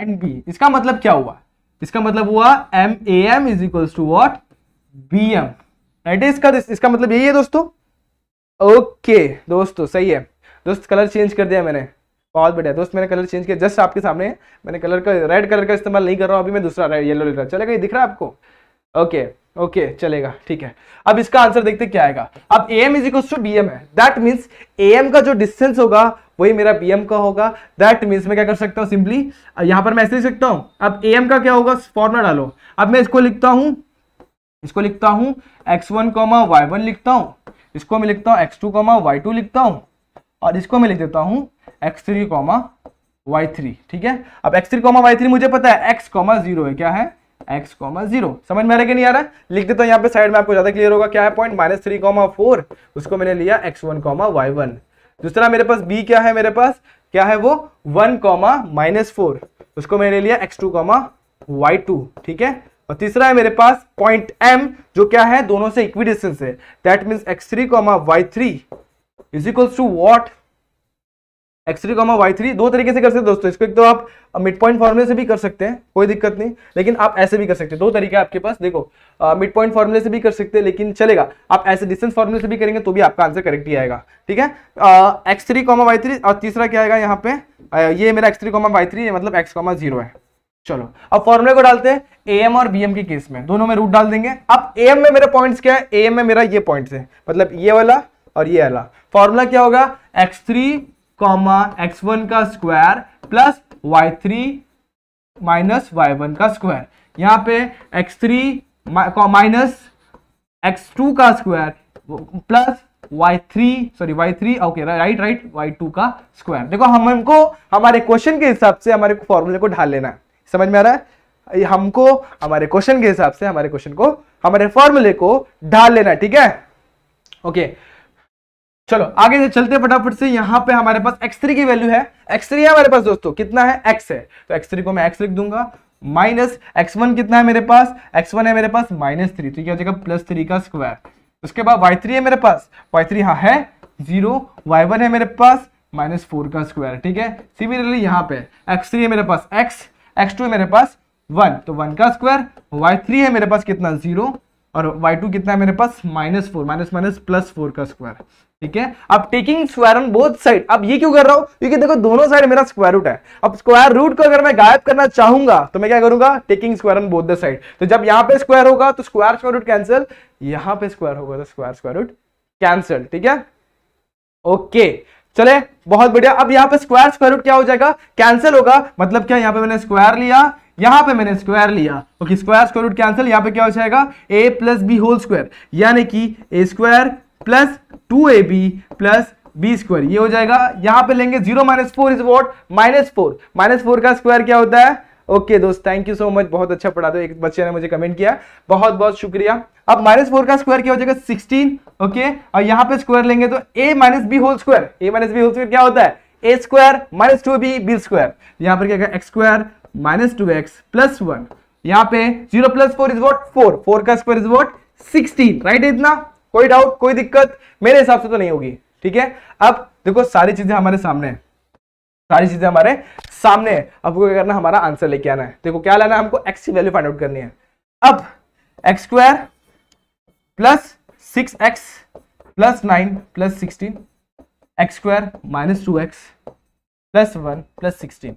and B इसका मतलब क्या हुआ इसका मतलब हुआ M A M is equals to what B M right इसका इसका मतलब यही है दोस्तों ओके दोस्तों सही है दोस्त कलर चेंज कर दिया मैंने बहुत बढ़िया दोस्त मैंने कलर चेंज किया जस्ट आपके सामने मैंने कलर का रेड कलर का इस्तेमाल नहीं कर रहा हूँ अभी मैं दूसरा रेड येलो ले रहा चलेगा ये दिख रहा है आपको ओके ओके चलेगा ठीक है अब इसका आंसर देखते क्या आएगा अब A M is equal to B M है दैट मीन्स ए एम का जो डिस्टेंस होगा वही मेरा बी एम का होगा दैट मीन्स मैं क्या कर सकता हूँ सिंपली यहाँ पर मैं ऐसे सकता हूँ अब ए एम का क्या होगा फॉर्मुला डालो अब मैं इसको लिखता हूँ इसको लिखता हूँ x one comma Y one लिखता हूँ इसको मैं लिखता हूँ x two comma y two लिखता हूँ और इसको मैं लिख देता हूँ x three comma y three ठीक है अब x three comma y three मुझे पता है एक्स कॉमा जीरो है क्या है एक्स कॉमा जीरो समझ में आ रहा है कि नहीं आ रहा है लिख देता हूँ यहाँ पे साइड में आपको ज्यादा क्लियर होगा क्या है point minus three comma four उसको मैंने लिया x one comma Y one दूसरा मेरे पास बी क्या है मेरे पास क्या है वो वन कॉमा माइनस फोर उसको मैंने लिया x two comma y two ठीक है और तीसरा है मेरे पास पॉइंट एम जो क्या है दोनों से इक्वी डिस्टेंस है that mean x three comma y three is equal to what x three comma y three दो तरीके से कर सकते हैं दोस्तों इसको एक तो आप मिड पॉइंट फॉर्मूले से भी कर सकते हैं कोई दिक्कत नहीं लेकिन आप ऐसे भी कर सकते हैं दो तरीके आपके पास देखो मिड पॉइंट फॉर्मूले से भी कर सकते हैं लेकिन चलेगा आप ऐसे डिस्टेंस फॉर्मूले से भी करेंगे तो भी आपका आंसर करेक्ट ही आएगा ठीक है x three comma y three और तीसरा क्या आएगा यहाँ पे आ, ये मेरा x three comma y three मतलब एक्स कॉमा जीरो है चलो अब फॉर्मुले को डालते हैं एम और एम के केस में दोनों में रूट डाल देंगे अब एम में मेरा पॉइंट्स क्या है एम में मेरा ये पॉइंट्स है मतलब ये वाला और ये वाला फॉर्मूला क्या होगा x three comma x one का square plus y three minus y one का स्क्वायर यहाँ पे x three minus x two का square plus y three sorry y three okay right right y two का square देखो हम हमको हमारे क्वेश्चन के हिसाब से हमारे फॉर्मूले को ढाल लेना है समझ में आ रहा है हमको हमारे क्वेश्चन के हिसाब से हमारे क्वेश्चन को हमारे फॉर्मूले को ढाल लेना है ठीक है ओके चलो आगे से चलते फटाफट से यहाँ पे हमारे पास x3 की वैल्यू है x3 हमारे पास दोस्तों कितना है x है तो x3 को मैं x लिख दूंगा माइनस एक्स वन कितना है मेरे पास एक्स वन है मेरे पास माइनस थ्री तो क्या हो जाएगा प्लस थ्री का स्क्वायर उसके बाद वाई थ्री है मेरे पास वाई थ्री हाँ है जीरो वाई वन है मेरे पास माइनस फोर का स्क्वायर ठीक है सिमिलरली यहाँ पे एक्स थ्री है मेरे पास एक्स एक्स टू मेरे पास वन तो वन का स्क्वायर वाई थ्री है मेरे पास कितना जीरो और वाई टू कितना है मेरे पास minus four minus minus plus four का स्क्वायर ठीक है अब taking square on both side अब ये क्यों कर रहा हूं क्योंकि देखो दोनों साइड मेरा स्क्वायर रूट है अब स्क्वायर रूट को अगर मैं गायब करना चाहूंगा तो मैं क्या करूंगा taking square on both the side तो जब यहां पे स्क्वायर होगा तो स्क्वायर स्क्वायर रूट कैंसिल यहां पे स्क्वायर होगा तो स्क्वायर स्क्वायर रूट कैंसिल ठीक है ओके okay. चले बहुत बढ़िया अब यहाँ पे स्क्वायर स्क्वायर रूट क्या हो जाएगा कैंसिल होगा मतलब क्या यहाँ पे मैंने स्क्वायर लिया यहाँ पे मैंने स्क्वायर लिया okay square square root cancel यहाँ पे क्या हो जाएगा a plus b whole square यानी कि ए स्क्वायर प्लस टू ए बी प्लस बी स्क्वायर ये हो जाएगा यहाँ पे लेंगे zero minus four is what minus four minus four का स्क्वायर क्या होता है ओके दोस्त थैंक यू सो मच बहुत अच्छा पढ़ा दो तो एक बच्चे ने मुझे कमेंट किया बहुत बहुत शुक्रिया अब माइनस फोर का स्क्वायर क्या हो जाएगा सिक्सटीन ओके और यहाँ पे स्क्वायर लेंगे तो a minus B whole square a minus B whole square क्या होता है a square minus two b b square यहाँ पर क्या x square minus two x plus one यहाँ पे zero plus four is what four four का square is what sixteen right इतना कोई डाउट कोई दिक्कत मेरे हिसाब से तो नहीं होगी ठीक है अब देखो सारी चीजें हमारे सामने है सारी चीजें हमारे सामने है आपको क्या करना हमारा आंसर लेके आना है देखो क्या लाना है हमको एक्स की वैल्यू फाइंड आउट करनी है अब x square plus six x plus nine plus sixteen x square minus two x plus one plus sixteen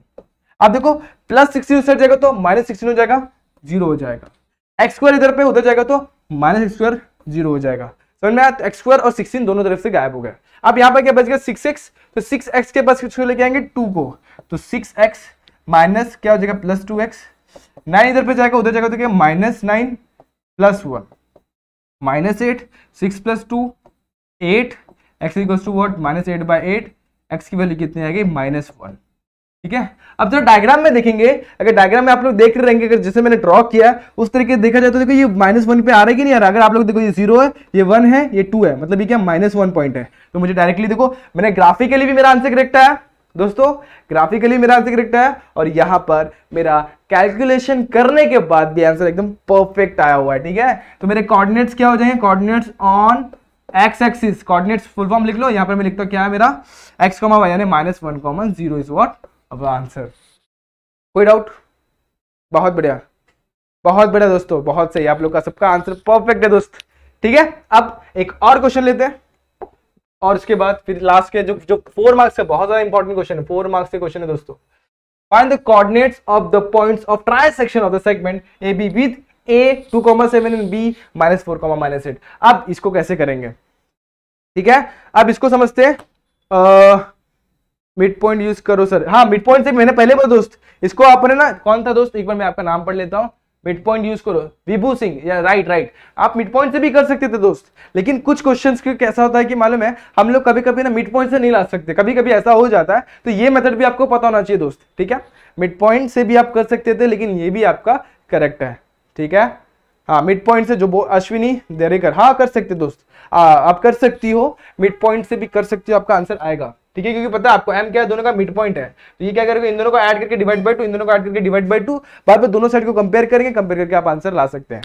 अब देखो प्लस सिक्सटीन उधर जाएगा तो माइनस सिक्सटीन हो जाएगा जीरो हो जाएगा एक्स स्क्वायर इधर पे उधर जाएगा तो माइनस एक्स स्क्वायर जीरो हो जाएगा समझ में आया एक्स स्क्वायर और सिक्सटीन दोनों तरफ से गायब हो गया अब यहां पर क्या बच गया सिक्स एक्स तो सिक्स एक्स के पास किसको लेके आएंगे टू को तो सिक्स एक्स माइनस क्या हो जाएगा प्लस टू एक्स नाइन इधर पे जाएगा उधर जाएगा तो क्या minus nine plus one minus eight six plus two eight x equals to what minus eight by eight x की वैल्यू कितनी आएगी माइनस वन ठीक है अब जरा डायग्राम में देखेंगे अगर डायग्राम में आप लोग देख रहे अगर जैसे मैंने ड्रॉ किया उस तरीके से देखा जाए तो देखो ये माइनस वन पे आ रहा है कि नहीं आ रहा अगर आप लोग देखो ये जीरो है ये वन है ये टू है मतलब ये क्या माइनस वन पॉइंट है तो मुझे डायरेक्टली देखो मैंने ग्राफिकली भी मेरा आंसर करेक्ट आया दोस्तों ग्राफिकली मेरा आंसर करेक्ट आया और यहाँ पर मेरा कैलकुलेशन करने के बाद भी आंसर एकदम परफेक्ट आया हुआ है ठीक है तो मेरे कॉर्डिनेट्स क्या हो जाएंगे coordinates on x axis coordinates full form लिख लो यहाँ पर मैं लिखता हूँ क्या है मेरा एक्स कॉमा वाई यानी minus one comma zero is what अब आंसर कोई डाउट बहुत बढ़िया बहुत बढ़िया दोस्तों बहुत सही आप लोग का सबका आंसर परफेक्ट है दोस्त ठीक है अब एक और क्वेश्चन लेते हैं और उसके बाद फिर लास्ट के जो जो फोर मार्क्स का बहुत ज्यादा इंपॉर्टेंट क्वेश्चन है फोर मार्क्स के क्वेश्चन है दोस्तों find the coordinates of the points of trisection of the segment A B with A two comma seven and B minus four comma minus eight अब इसको कैसे करेंगे ठीक है अब इसको समझते हैं मिड पॉइंट यूज करो सर हाँ मिड पॉइंट से मैंने पहले बोला दोस्त इसको आपने ना कौन था दोस्त एक बार मैं आपका नाम पढ़ लेता हूँ मिड पॉइंट यूज करो Vibhu Singh yeah right right आप मिड पॉइंट से भी कर सकते थे दोस्त लेकिन कुछ क्वेश्चन के कैसा होता है कि मालूम है हम लोग कभी कभी ना मिड पॉइंट से नहीं ला सकते कभी कभी ऐसा हो जाता है तो ये मेथड भी आपको पता होना चाहिए दोस्त ठीक है मिड पॉइंट से भी आप कर सकते थे लेकिन ये भी आपका करेक्ट है ठीक है हाँ मिड पॉइंट से जो अश्विनी देरेकर हाँ कर सकते दोस्त आ, आप कर सकती हो मिड पॉइंट से भी कर सकती हो आपका आंसर आएगा ठीक है क्योंकि पता है आपको एम क्या है दोनों का मिड पॉइंट है तो ये क्या करेंगे इन दोनों को ऐड करके डिवाइड बाई टू इन दोनों को ऐड करके डिवाइड बाई टू बाद में दोनों साइड को कंपेयर करेंगे कंपेयर करके आप आंसर ला सकते हैं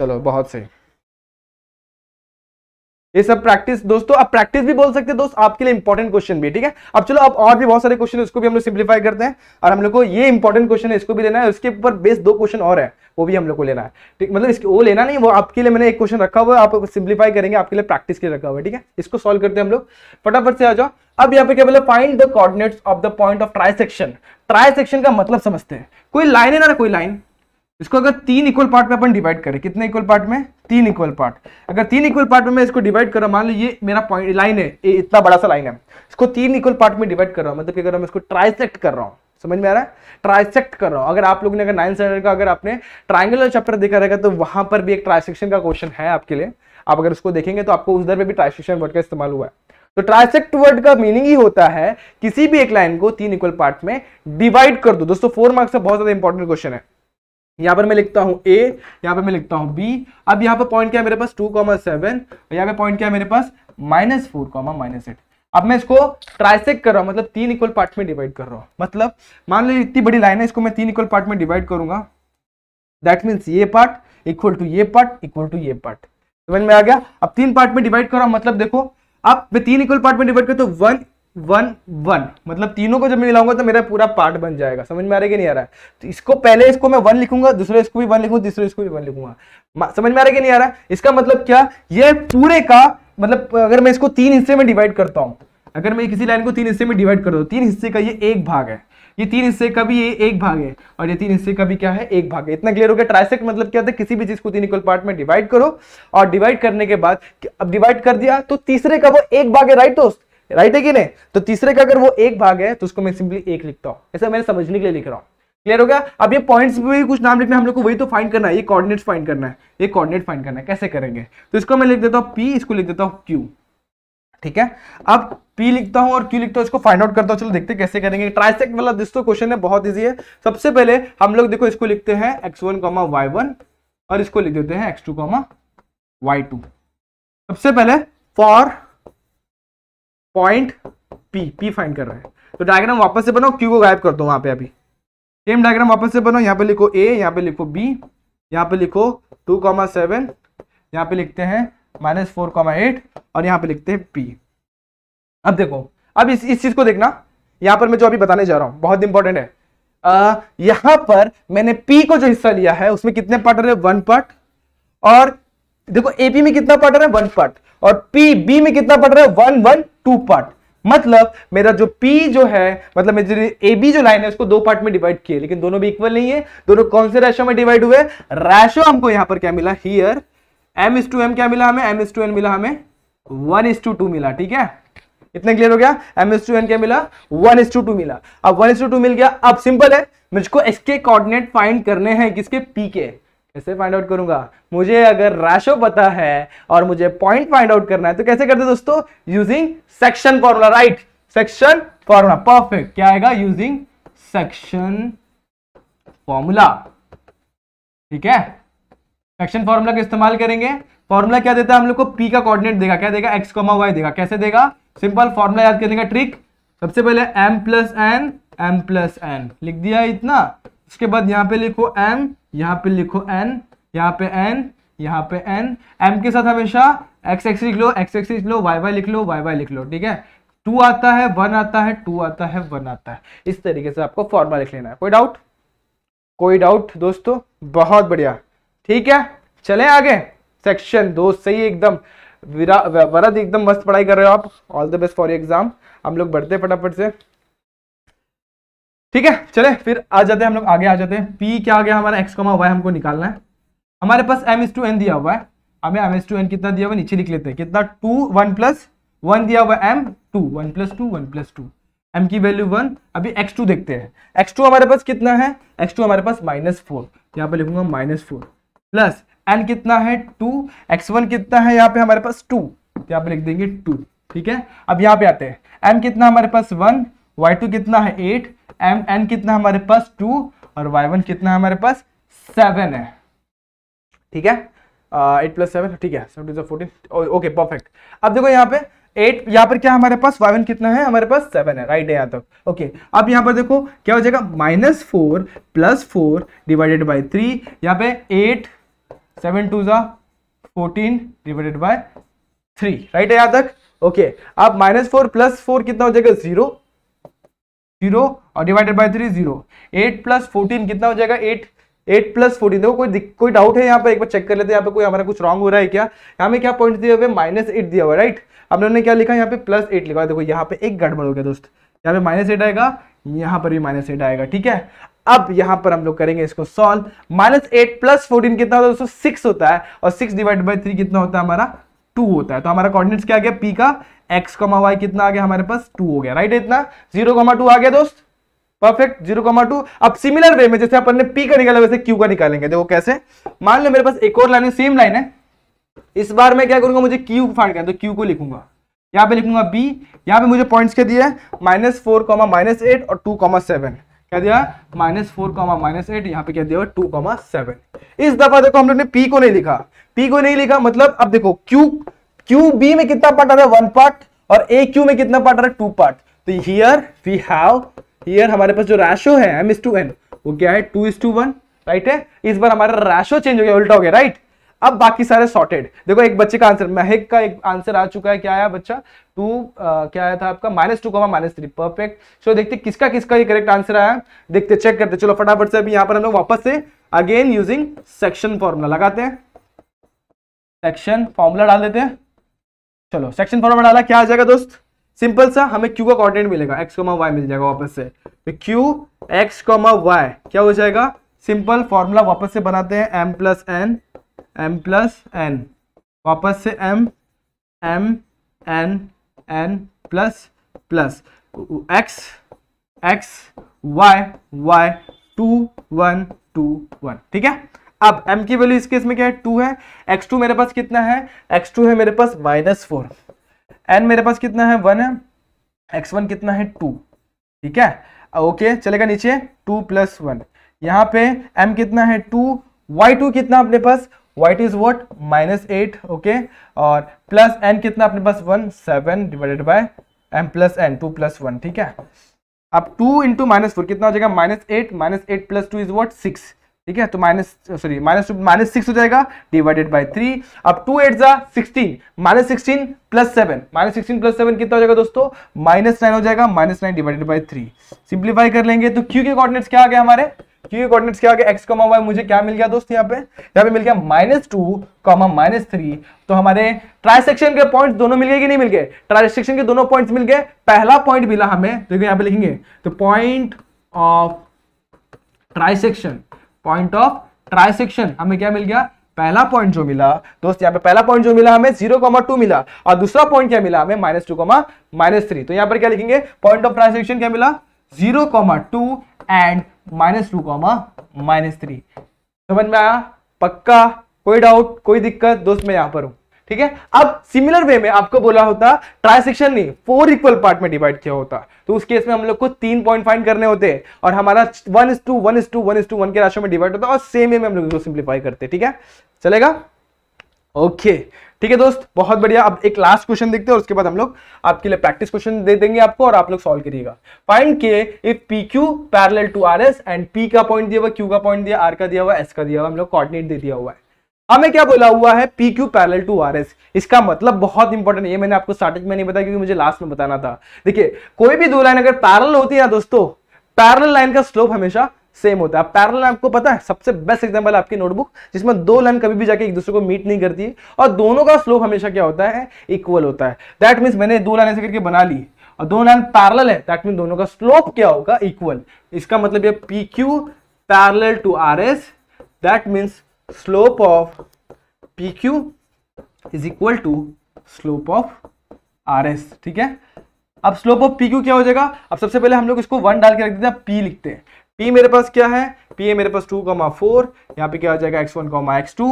चलो बहुत सही ये सब प्रैक्टिस दोस्तों आप प्रैक्टिस भी बोल सकते हैं दोस्त आपके लिए इंपॉर्टेंट क्वेश्चन भी ठीक है अब चलो अब और भी बहुत सारे क्वेश्चन उसको भी हम लोग सिंप्लीफाई करते हैं और हम लोग को ये इंपॉर्टेंट क्वेश्चन है इसको भी लेना है उसके ऊपर बेस्ट दो क्वेश्चन और है वो भी हम लोग को लेना है ठीक मतलब इसके वो लेना नहीं वो आपके लिए मैंने एक क्वेश्चन रखा हुआ है आप सिंप्लीफाई करेंगे आपके लिए प्रैक्टिस के लिए रखा हुआ है ठीक है इसको सॉल्व करते हैं हम लोग फटाफट से आ जाओ अब यहाँ पे क्या बोले find the coordinates of the point of trisection trisection का मतलब समझते हैं कोई लाइन है ना कोई लाइन इसको अगर तीन इक्वल पार्ट में अपन डिवाइड करें कितने इक्वल पार्ट में तीन इक्वल पार्ट अगर तीन इक्वल पार्ट में मैं इसको डिवाइड कर रहा मान लो ये मेरा पॉइंट लाइन है ये इतना बड़ा सा लाइन है इसको तीन इक्वल पार्ट में डिवाइड कर रहा हूँ मतलब कि अगर मैं इसको ट्राइसेक्ट कर रहा हूँ समझ में आ रहा है ट्राइसेक्ट कर रहा हूँ अगर आप लोग ने अगर नाइन स्टैंडर्ड का अगर आपने ट्राइंगुलर चैप्टर देखा रहेगा तो वहां पर भी एक ट्राइसेक्शन का क्वेश्चन है आपके लिए आप अगर उसको देखेंगे तो आपको उधर में भी ट्राइसेक्शन वर्ड का इस्तेमाल हुआ है तो ट्राइसेक्ट वर्ड का मीनिंग ही होता है किसी भी एक लाइन को तीन इक्वल पार्ट में डिवाइड कर दो दोस्तों फोर मार्क्स का बहुत ज्यादा इंपॉर्टेंट क्वेश्चन है यहाँ पर मैं लिखता हूँ ए यहाँ पर मैं लिखता हूँ बी अब यहाँ पर पॉइंट क्या है मेरे पास टू कॉमा सेवन यहाँ पर पॉइंट क्या है मेरे पास minus four comma minus eight अब मैं इसको ट्राइसेक कर रहा हूँ मतलब तीन इक्वल पार्ट में डिवाइड कर रहा हूँ मतलब मान लो इतनी बड़ी लाइन है इसको मैं तीन इक्वल पार्ट में डिवाइड करूंगा दैट मीन्स ये पार्ट इक्वल टू ये पार्ट इक्वल टू ये पार्ट समझ में आ गया अब तीन पार्ट में डिवाइड कर रहा हूँ मतलब देखो अब मैं तीन इक्वल पार्ट में डिवाइड कर तो वन वन वन मतलब तीनों को जब मैं मिलाऊंगा तो मेरा पूरा पार्ट बन जाएगा समझ में आ रहा है कि नहीं आ रहा है तो इसको पहले इसको मैं वन लिखूंगा दूसरे इसको भी वन लिखूंगा तीसरे इसको भी वन लिखूंगा समझ में आ रहा है कि नहीं आ रहा है इसका मतलब क्या ये पूरे का मतलब अगर मैं इसको तीन हिस्से में डिवाइड करता हूँ अगर मैं किसी लाइन को तीन हिस्से में डिवाइड कर दो तीन हिस्से का ये एक भाग है ये तीन हिस्से का भी ये एक भाग है और ये तीन हिस्से का भी क्या है एक भाग है इतना क्लियर हो गया ट्राइसेक्ट मतलब क्या था किसी भी चीज को तीन इक्वल पार्ट में डिवाइड करो और डिवाइड करने के बाद अब डिवाइड कर दिया तो तीसरे का वो एक भाग है राइट दोस्त राइट है कि नहीं तो तीसरे का अगर वो एक भाग है तो उसको मैं सिंपली एक लिखता हूं ऐसा मैंने समझने के लिए लिख रहा हूं क्लियर हो गया अब ये पॉइंट्स भी कुछ नाम लिखना हम लोग को वही तो फाइंड करना है ये कोऑर्डिनेट्स फाइंड करना है ये कोऑर्डिनेट फाइंड करना है कैसे करेंगे तो इसको मैं लिख देता हूं पी इसको लिख देता हूं क्यू ठीक है अब पी लिखता हूं और क्यू लिखता हूं इसको फाइंड आउट करता हूं चलो देखते कैसे करेंगे ट्राइसेक्ट वाला दिस तो क्वेश्चन है बहुत ईजी है सबसे पहले हम लोग देखो इसको लिखते हैं x one comma Y one और इसको लिख देते हैं x two comma y two सबसे पहले for point P P find कर रहा है तो डायग्राम वापस से बनाओ क्यू को गायब कर दो वहां पे अभी सेम डायग्राम वापस से बनाओ यहां पे लिखो ए यहां पे लिखो बी यहां पे लिखो टू कॉमा सेवन यहां पर लिखते हैं माइनस फोर कॉमा एट और यहां पे लिखते हैं पी अब देखो अब इस इस चीज को देखना यहां पर मैं जो अभी बताने जा रहा हूं बहुत इंपॉर्टेंट है आ, यहां पर मैंने पी को जो हिस्सा लिया है उसमें कितने पार्ट है वन पार्ट और देखो एपी में कितना पार्टनर है वन पार्ट और पी बी में कितना पार्टनर है वन वन टू पार्ट मतलब मेरा जो P जो है मतलब ए बी जो लाइन है उसको दो पार्ट में डिवाइड किए लेकिन दोनों भी इक्वल नहीं है दोनों कौन से रेशो में डिवाइड हुए रेशो हमको यहां पर क्या मिला here m is to m क्या मिला हमें एम इज टू एन मिला हमें वन इज टू टू मिला ठीक है इतना क्लियर हो गया एम एस टू एन क्या मिला वन एस टू टू मिला अब वन एस टू टू मिल गया अब सिंपल है मुझको इसके कोऑर्डिनेट फाइंड करने हैं किसके पी के इससे फाइंड आउट करूंगा मुझे अगर राशो पता है और मुझे पॉइंट फाइंड आउट करना है तो कैसे करते दोस्तों using section formula right section formula perfect क्या आएगा यूजिंग सेक्शन फॉर्मूला ठीक है सेक्शन फॉर्मूला का इस्तेमाल करेंगे फॉर्मूला क्या देता है हम लोग को पी का कोऑर्डिनेट देगा क्या देगा एक्स कॉमा वाई देगा कैसे देगा सिंपल फॉर्मूला याद करने का ट्रिक सबसे पहले m plus N M plus n लिख दिया इतना उसके बाद यहां पे लिखो एम यहाँ पे लिखो एन यहाँ पे एन यहाँ पे एन एम के साथ हमेशा एक्स एक्स लिख लो एक्स एक्स लिख लो वाई वाई लिख लो वाई वाई लिख लो ठीक है टू आता है वन आता है टू आता है वन आता है इस तरीके से आपको फॉर्मुला लिख लेना है कोई डाउट कोई डाउट दोस्तों बहुत बढ़िया ठीक है चले आगे सेक्शन दो सही एकदम वरद एकदम मस्त पढ़ाई कर रहे हो आप all the best for exam हम लोग बढ़ते फटाफट से ठीक है चले फिर आ जाते हैं हम लोग आगे आ जाते हैं पी क्या आ गया हमारा एक्स कमा वाई हमको निकालना है हमारे पास एम एस टू एन दिया हुआ है हमें एम एस टू एन कितना दिया हुआ नीचे लिख लेते हैं कितना टू वन प्लस वन दिया हुआ m two one plus two one plus two m की वैल्यू वन अभी एक्स टू देखते हैं एक्स टू हमारे पास कितना है एक्स टू हमारे पास माइनस फोर यहाँ पर लिखूंगा माइनस फोर प्लस एन कितना है टू एक्स वन कितना है यहाँ पे हमारे पास टू तो यहाँ पे लिख देंगे टू ठीक है अब यहाँ पे आते हैं एम कितना हमारे पास वन वाई टू कितना है एट एम एन कितना हमारे पास टू और वाई वन कितना हमारे पास सेवन है ठीक है एट प्लस सेवन ठीक है seven two fourteen okay perfect अब देखो यहाँ पे एट यहाँ पर क्या हमारे पास वाई वन कितना है हमारे पास सेवन है राइट है यहाँ तक ओके अब यहाँ पर देखो क्या हो जाएगा minus four plus four divided by three यहाँ पे एट सेवन टू जो fourteen divided by three right है यहाँ तक ओके अब माइनस फोर प्लस फोर कितना हो जाएगा जीरो जीरो और divided by three zero eight plus fourteen कितना हो जाएगा एट एट प्लस फोर्टीन देखो कोई कोई डाउट है यहाँ पर एक बार चेक कर लेते हैं यहाँ पे कोई हमारा कुछ रॉन्ग हो रहा है क्या यहाँ पे क्या पॉइंट दिया हुआ माइनस एट दिया हुआ है राइट अब लोगों क्या लिखा यहाँ पे प्लस एट लिखा है देखो यहाँ पे एक गड़बड़ हो गया दोस्त यहाँ पे माइनस एट आएगा यहाँ पर भी माइनस एट आएगा ठीक है अब यहाँ पर हम लोग करेंगे इसको solve minus eight plus fourteen कितना होता है दोस्तों सिक्स होता है और सिक्स डिवाइड बाई थ्री कितना होता है हमारा टू होता है तो हमारा कॉर्डिनेट्स क्या आ गया पी का एक्स कमा वाई कितना आ गया हमारे पास टू हो गया राइट है इतना जीरो कमा टू आ गया दोस्त परफेक्ट जीरो कमा टू अब सिमिलर वे में जैसे अपन ने पी का निकाला वैसे क्यू का निकालेंगे देखो कैसे मान लो मेरे पास एक और लाइन है सेम लाइन है इस बार मैं क्या करूंगा मुझे क्यू फाइंड करना तो क्यू को लिखूंगा यहाँ पे लिखूंगा बी यहाँ पे मुझे पॉइंट्स क्या दिया minus four comma minus eight और टू कॉमा सेवन क्या दिया minus four comma minus eight यहाँ पे क्या दिया टू कॉमा सेवन इस दफा देखो हम लोग ने पी को नहीं लिखा पी को नहीं लिखा मतलब अब देखो क्यू क्यू बी में कितना पार्ट आ रहा है वन पार्ट और ए क्यू में कितना पार्ट आ रहा है टू पार्ट तो हियर वी हैव हियर हमारे पास जो रैशो है एम इज टू एन वो क्या है two is to one right है इस बार हमारा रैशो चेंज हो गया उल्टा हो गया राइट अब बाकी सारे सॉर्टेड देखो एक बच्चे का आंसर महक का एक आंसर आ चुका है क्या आया बच्चा टू क्या आया था आपका minus two comma minus three perfect so देखते किसका किसका ये करेक्ट आंसर आया देखते चेक करते चलो फटाफट से अभी यहां पर हम लोग वापस से अगेन यूजिंग सेक्शन फॉर्मूला लगाते हैं सेक्शन फॉर्मूला डाल देते हैं चलो सेक्शन फॉर्म डाला क्या आ जाएगा दोस्त सिंपल सा हमें क्यू का कोऑर्डिनेट मिलेगा एक्स कॉमा वाई मिल जाएगा वापस से तो क्यू एक्स कॉमा वाई क्या हो जाएगा सिंपल फॉर्मूला वापस से बनाते हैं m plus N M plus n वापस से m m n n plus plus x x y y two one two one ठीक है अब m की वैल्यू इस केस में क्या है टू है x2 मेरे पास कितना है x2 है मेरे पास माइनस फोर एन मेरे पास कितना है वन है x1 कितना है टू ठीक है ओके चलेगा नीचे टू प्लस वन यहाँ पे m कितना है टू y2 कितना अपने पास y2 is what minus eight okay और प्लस n कितना अपने पास one seven divided by m plus n two plus one ठीक है अब टू इंटू माइनस फोर कितना हो जाएगा minus eight minus eight plus two is what six ठीक है तो minus sorry minus two minus six हो जाएगा डिवाइडेड बाई थ्री अब टू एट जा sixteen minus sixteen plus seven minus sixteen plus seven कितना हो जाएगा दोस्तों माइनस नाइन हो जाएगा minus nine divided by three simplify कर लेंगे तो क्यू के कॉर्डिनेट्स क्या आ गया हमारे क्यू के कॉर्डिनेट्स क्या आ गया एक्स कॉमा वाई मुझे क्या मिल गया दोस्त यहाँ पे यहाँ पे मिल गया minus two comma minus three तो हमारे ट्राइसेक्शन के पॉइंट दोनों मिल गए कि नहीं मिल गए ट्राइसेक्शन के दोनों पॉइंट मिल गए पहला पॉइंट मिला हमें तो देखो यहाँ पे लिखेंगे तो point of trisection point of trisection हमें क्या मिल गया पहला पॉइंट जो मिला दोस्त यहाँ पे पहला पॉइंट जो मिला हमें जीरो कॉमा टू मिला और दूसरा पॉइंट क्या मिला हमें minus two comma minus three तो यहाँ पर क्या लिखेंगे पॉइंट ऑफ ट्राइसेक्शन क्या मिला zero comma two and minus two comma minus three समझ में आया पक्का कोई डाउट कोई दिक्कत दोस्त मैं यहां पर हूं ठीक है अब सिमिलर वे में आपको बोला होता ट्राइसेक्शन नहीं फोर इक्वल पार्ट में डिवाइड किया होता तो उस केस में हम लोग को तीन पॉइंट फाइंड करने होते और हमारा one is to one is to one is to one के राशो में डिवाइड होता और सेम वे में हम लोग इसको सिंप्लीफाई करते ठीक है चलेगा ओके ठीक है दोस्त बहुत बढ़िया अब एक लास्ट क्वेश्चन देखते हैं और उसके बाद हम लोग आपके लिए प्रैक्टिस क्वेश्चन दे देंगे आपको और आप लोग सॉल्व करिएगा find k if P Q parallel to R S and P का पॉइंट दिया हुआ क्यू का पॉइंट दिया आर का दिया हुआ एस का दिया हुआ हम लोग कोऑर्डिनेट दे दिया हुआ है हमें क्या बोला हुआ है P Q parallel to R S इसका मतलब बहुत इंपॉर्टेंट ये मैंने आपको स्टार्टिंग में नहीं बताया क्योंकि मुझे लास्ट में बताना था देखिए कोई भी दो लाइन अगर पैरल होती है ना दोस्तों पैरल लाइन का स्लोप हमेशा सेम होता है पैरल आपको पता है सबसे बेस्ट एग्जाम्पल आपकी नोटबुक जिसमें दो लाइन कभी भी जाके एक दूसरे को मीट नहीं करती है और दोनों का स्लोप हमेशा क्या होता है इक्वल होता है दैट मीन्स मैंने दो लाइन ऐसे करके बना ली और दो लाइन पैरल है दैट मीन दोनों का स्लोप क्या होगा इक्वल इसका मतलब ये P Q parallel to R S that means slope of P Q is equal to slope of R S ठीक है अब स्लोप ऑफ पी क्यू क्या हो जाएगा अब सबसे पहले हम लोग इसको वन डाल के रख देते हैं पी लिखते हैं पी मेरे पास क्या है पी है मेरे पास टू कॉमा फोर यहाँ पे क्या हो जाएगा x one comma x two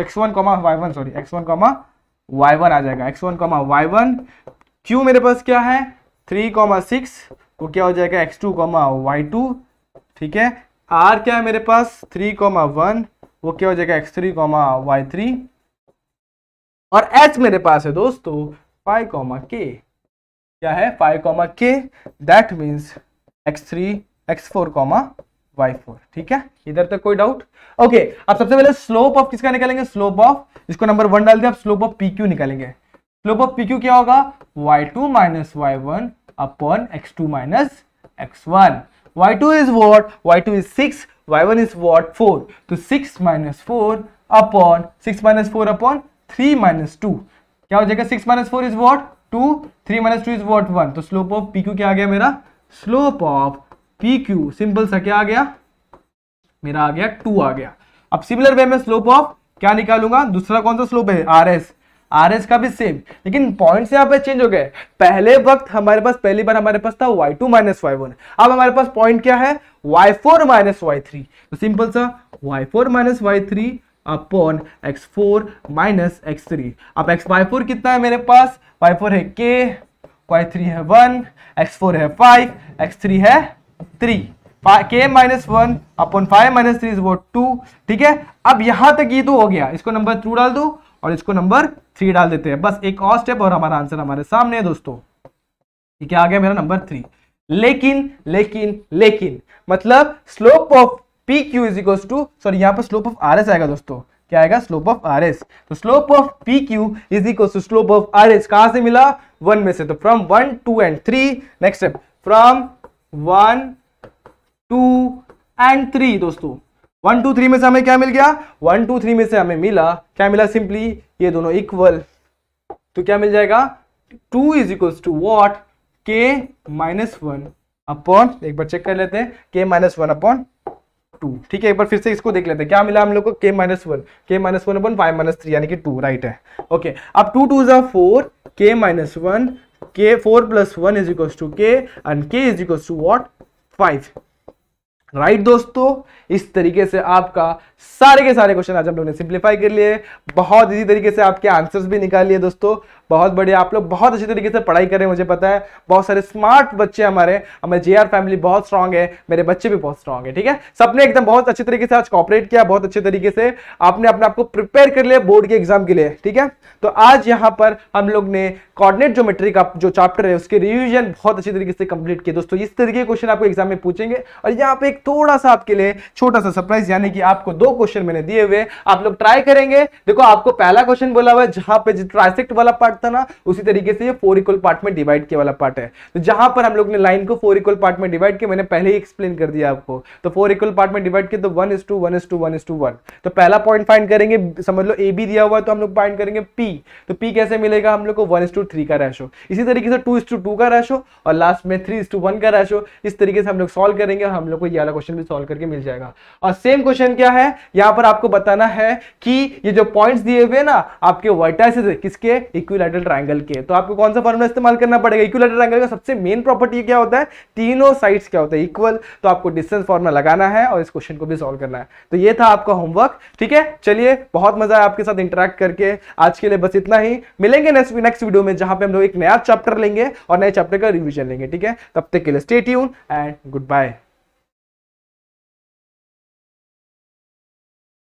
x one comma Y one sorry x one comma Y one आ जाएगा x one comma Y one Q मेरे पास क्या है थ्री कॉमा सिक्स वो क्या हो जाएगा x two comma y two ठीक है आर क्या है मेरे पास थ्री कॉमा वन वो क्या हो जाएगा x three comma y three और एच मेरे पास है दोस्तों फाइव कॉमा के क्या है five comma k that means x three x four comma y four ठीक है इधर तक कोई डाउट ओके अब सबसे पहले स्लोप ऑफ किसका निकालेंगे स्लोप ऑफ इसको नंबर वन डाल दिया अब स्लोप ऑफ पी क्यू निकालेंगे स्लोप ऑफ पी क्यू क्या होगा y two minus y one upon x two minus x one y2 is what y2 is 6 y1 is what 4 तो 6 minus four upon six minus four upon three minus two क्या हो जाएगा six minus four is what two three minus two is what one तो slope of P Q क्या आ गया मेरा slope of P Q simple सा क्या आ गया मेरा आ गया टू आ गया अब सिमिलर वे में स्लोप ऑफ क्या निकालूंगा दूसरा कौन सा स्लोप है आर एस आर एस का भी सेम लेकिन पॉइंट यहाँ पे चेंज हो गए पहले वक्त हमारे पास पहली बार हमारे पास था y two minus y one अब हमारे पास पॉइंट क्या है y four minus y three तो सिंपल सा y four minus y three upon x four minus x three अब एक्स वाई फोर कितना है मेरे पास वाई फोर है के वाई थ्री है वन एक्स फोर है फाइव एक्स थ्री है three k minus one upon five minus three is वो टू ठीक है अब यहां तक ये तो हो गया इसको नंबर टू डाल दू और इसको नंबर थ्री डाल देते हैं बस एक और स्टेप और हमारा आंसर हमारे सामने है दोस्तों ठीक है आ गया मेरा नंबर थ्री लेकिन लेकिन लेकिन मतलब slope of P Q is equal to sorry यहाँ पर स्लोप ऑफ आर एस आएगा दोस्तों क्या आएगा स्लोप ऑफ आर एस तो slope of P Q is equal to slope of R S कहां से मिला वन में से तो from one two and three next step from one two and three दोस्तों वन टू थ्री में से हमें क्या मिल गया वन टू थ्री में से हमें मिला क्या मिला सिंपली ये दोनों इक्वल तो क्या मिल जाएगा two is equal to what k minus one upon एक बार चेक कर लेते हैं के माइनस वन अपॉन टू ठीक है एक बार फिर से इसको देख लेते हैं क्या मिला हम लोग को k minus one k minus one upon five minus three यानी कि टू राइट है ओके अब टू टू जो four k minus one k four plus one is equal to k and k is equal to what five right right, दोस्तों इस तरीके से आपका सारे के सारे क्वेश्चन आज हम लोगों ने सिंप्लीफाई कर लिए बहुत इजी तरीके से आपके आंसर्स भी निकाल लिए दोस्तों बहुत बढ़िया आप लोग बहुत अच्छी तरीके से पढ़ाई करें मुझे पता है बहुत सारे स्मार्ट बच्चे हमारे हमारे जे फैमिली बहुत स्ट्रांग है मेरे बच्चे भी बहुत स्ट्रांग है ठीक है सबने एकदम बहुत अच्छे तरीके से आज कॉपरेट किया बहुत अच्छे तरीके से आपने अपने आपको प्रिपेयर कर लिया बोर्ड के एग्जाम के लिए ठीक है तो आज यहाँ पर हम लोग ने कॉर्डिनेट ज्योमेट्री का जो चैप्टर है उसके रिविजन बहुत अच्छी तरीके से कंप्लीट किया दोस्तों इस तरीके के क्वेश्चन आपको एग्जाम में पूछेंगे और यहाँ पे एक थोड़ा सा आपके लिए छोटा सा सरप्राइज यानी कि आपको दो क्वेश्चन मैंने दिए हुए आप लोग ट्राई करेंगे देखो आपको पहला क्वेश्चन बोला हुआ है जहां पर ट्राइसेक्ट वाला पार्ट पार्ट था ना उसी तरीके से ये फोर इक्वल पार्ट में डिवाइड किया वाला पार्ट है तो जहां पर हम लोग ने लाइन को फोर इक्वल पार्ट में डिवाइड किया मैंने पहले ही एक्सप्लेन कर दिया आपको तो फोर इक्वल पार्ट में डिवाइड किया तो one is to one is to one is to one तो पहला पॉइंट फाइंड करेंगे समझ लो ए बी दिया हुआ है तो हम लोग फाइंड करेंगे पी तो पी कैसे मिलेगा हम लोग को वन इज टू थ्री का रेशो इसी तरीके से टू इज टू टू का रेशो और लास्ट में थ्री इज टू वन का रेशो इस तरीके से हम लोग सॉल्व करेंगे और हम लोग को ये वाला क्वेश्चन भी सॉल्व करके मिल जाएगा और सेम क्वेश्चन क्या है यहाँ पर आपको बताना है कि ये जो पॉइंट्स दिए हुए ना आपके वर्टाइसेस किसके इक्विलाइन इक्विलेटरल ट्राइंगल के तो आपको कौन सा फॉर्मूला इस्तेमाल करना पड़ेगा इक्विलेटरल ट्राइंगल का सबसे मेन प्रॉपर्टी क्या होता है तीनों साइड्स क्या होता है इक्वल तो आपको डिस्टेंस फॉर्मूला लगाना है और इस क्वेश्चन को भी सॉल्व करना है तो ये था आपका होमवर्क ठीक है चलिए बहुत मजा आया आपके साथ इंटरेक्ट करके आज के लिए बस इतना ही मिलेंगे नेक्स्ट नेक्स्ट वीडियो में जहां पर हम लोग एक नया चैप्टर लेंगे और नए चैप्टर का रिविजन लेंगे ठीक है तब तक के लिए stay tune and good bye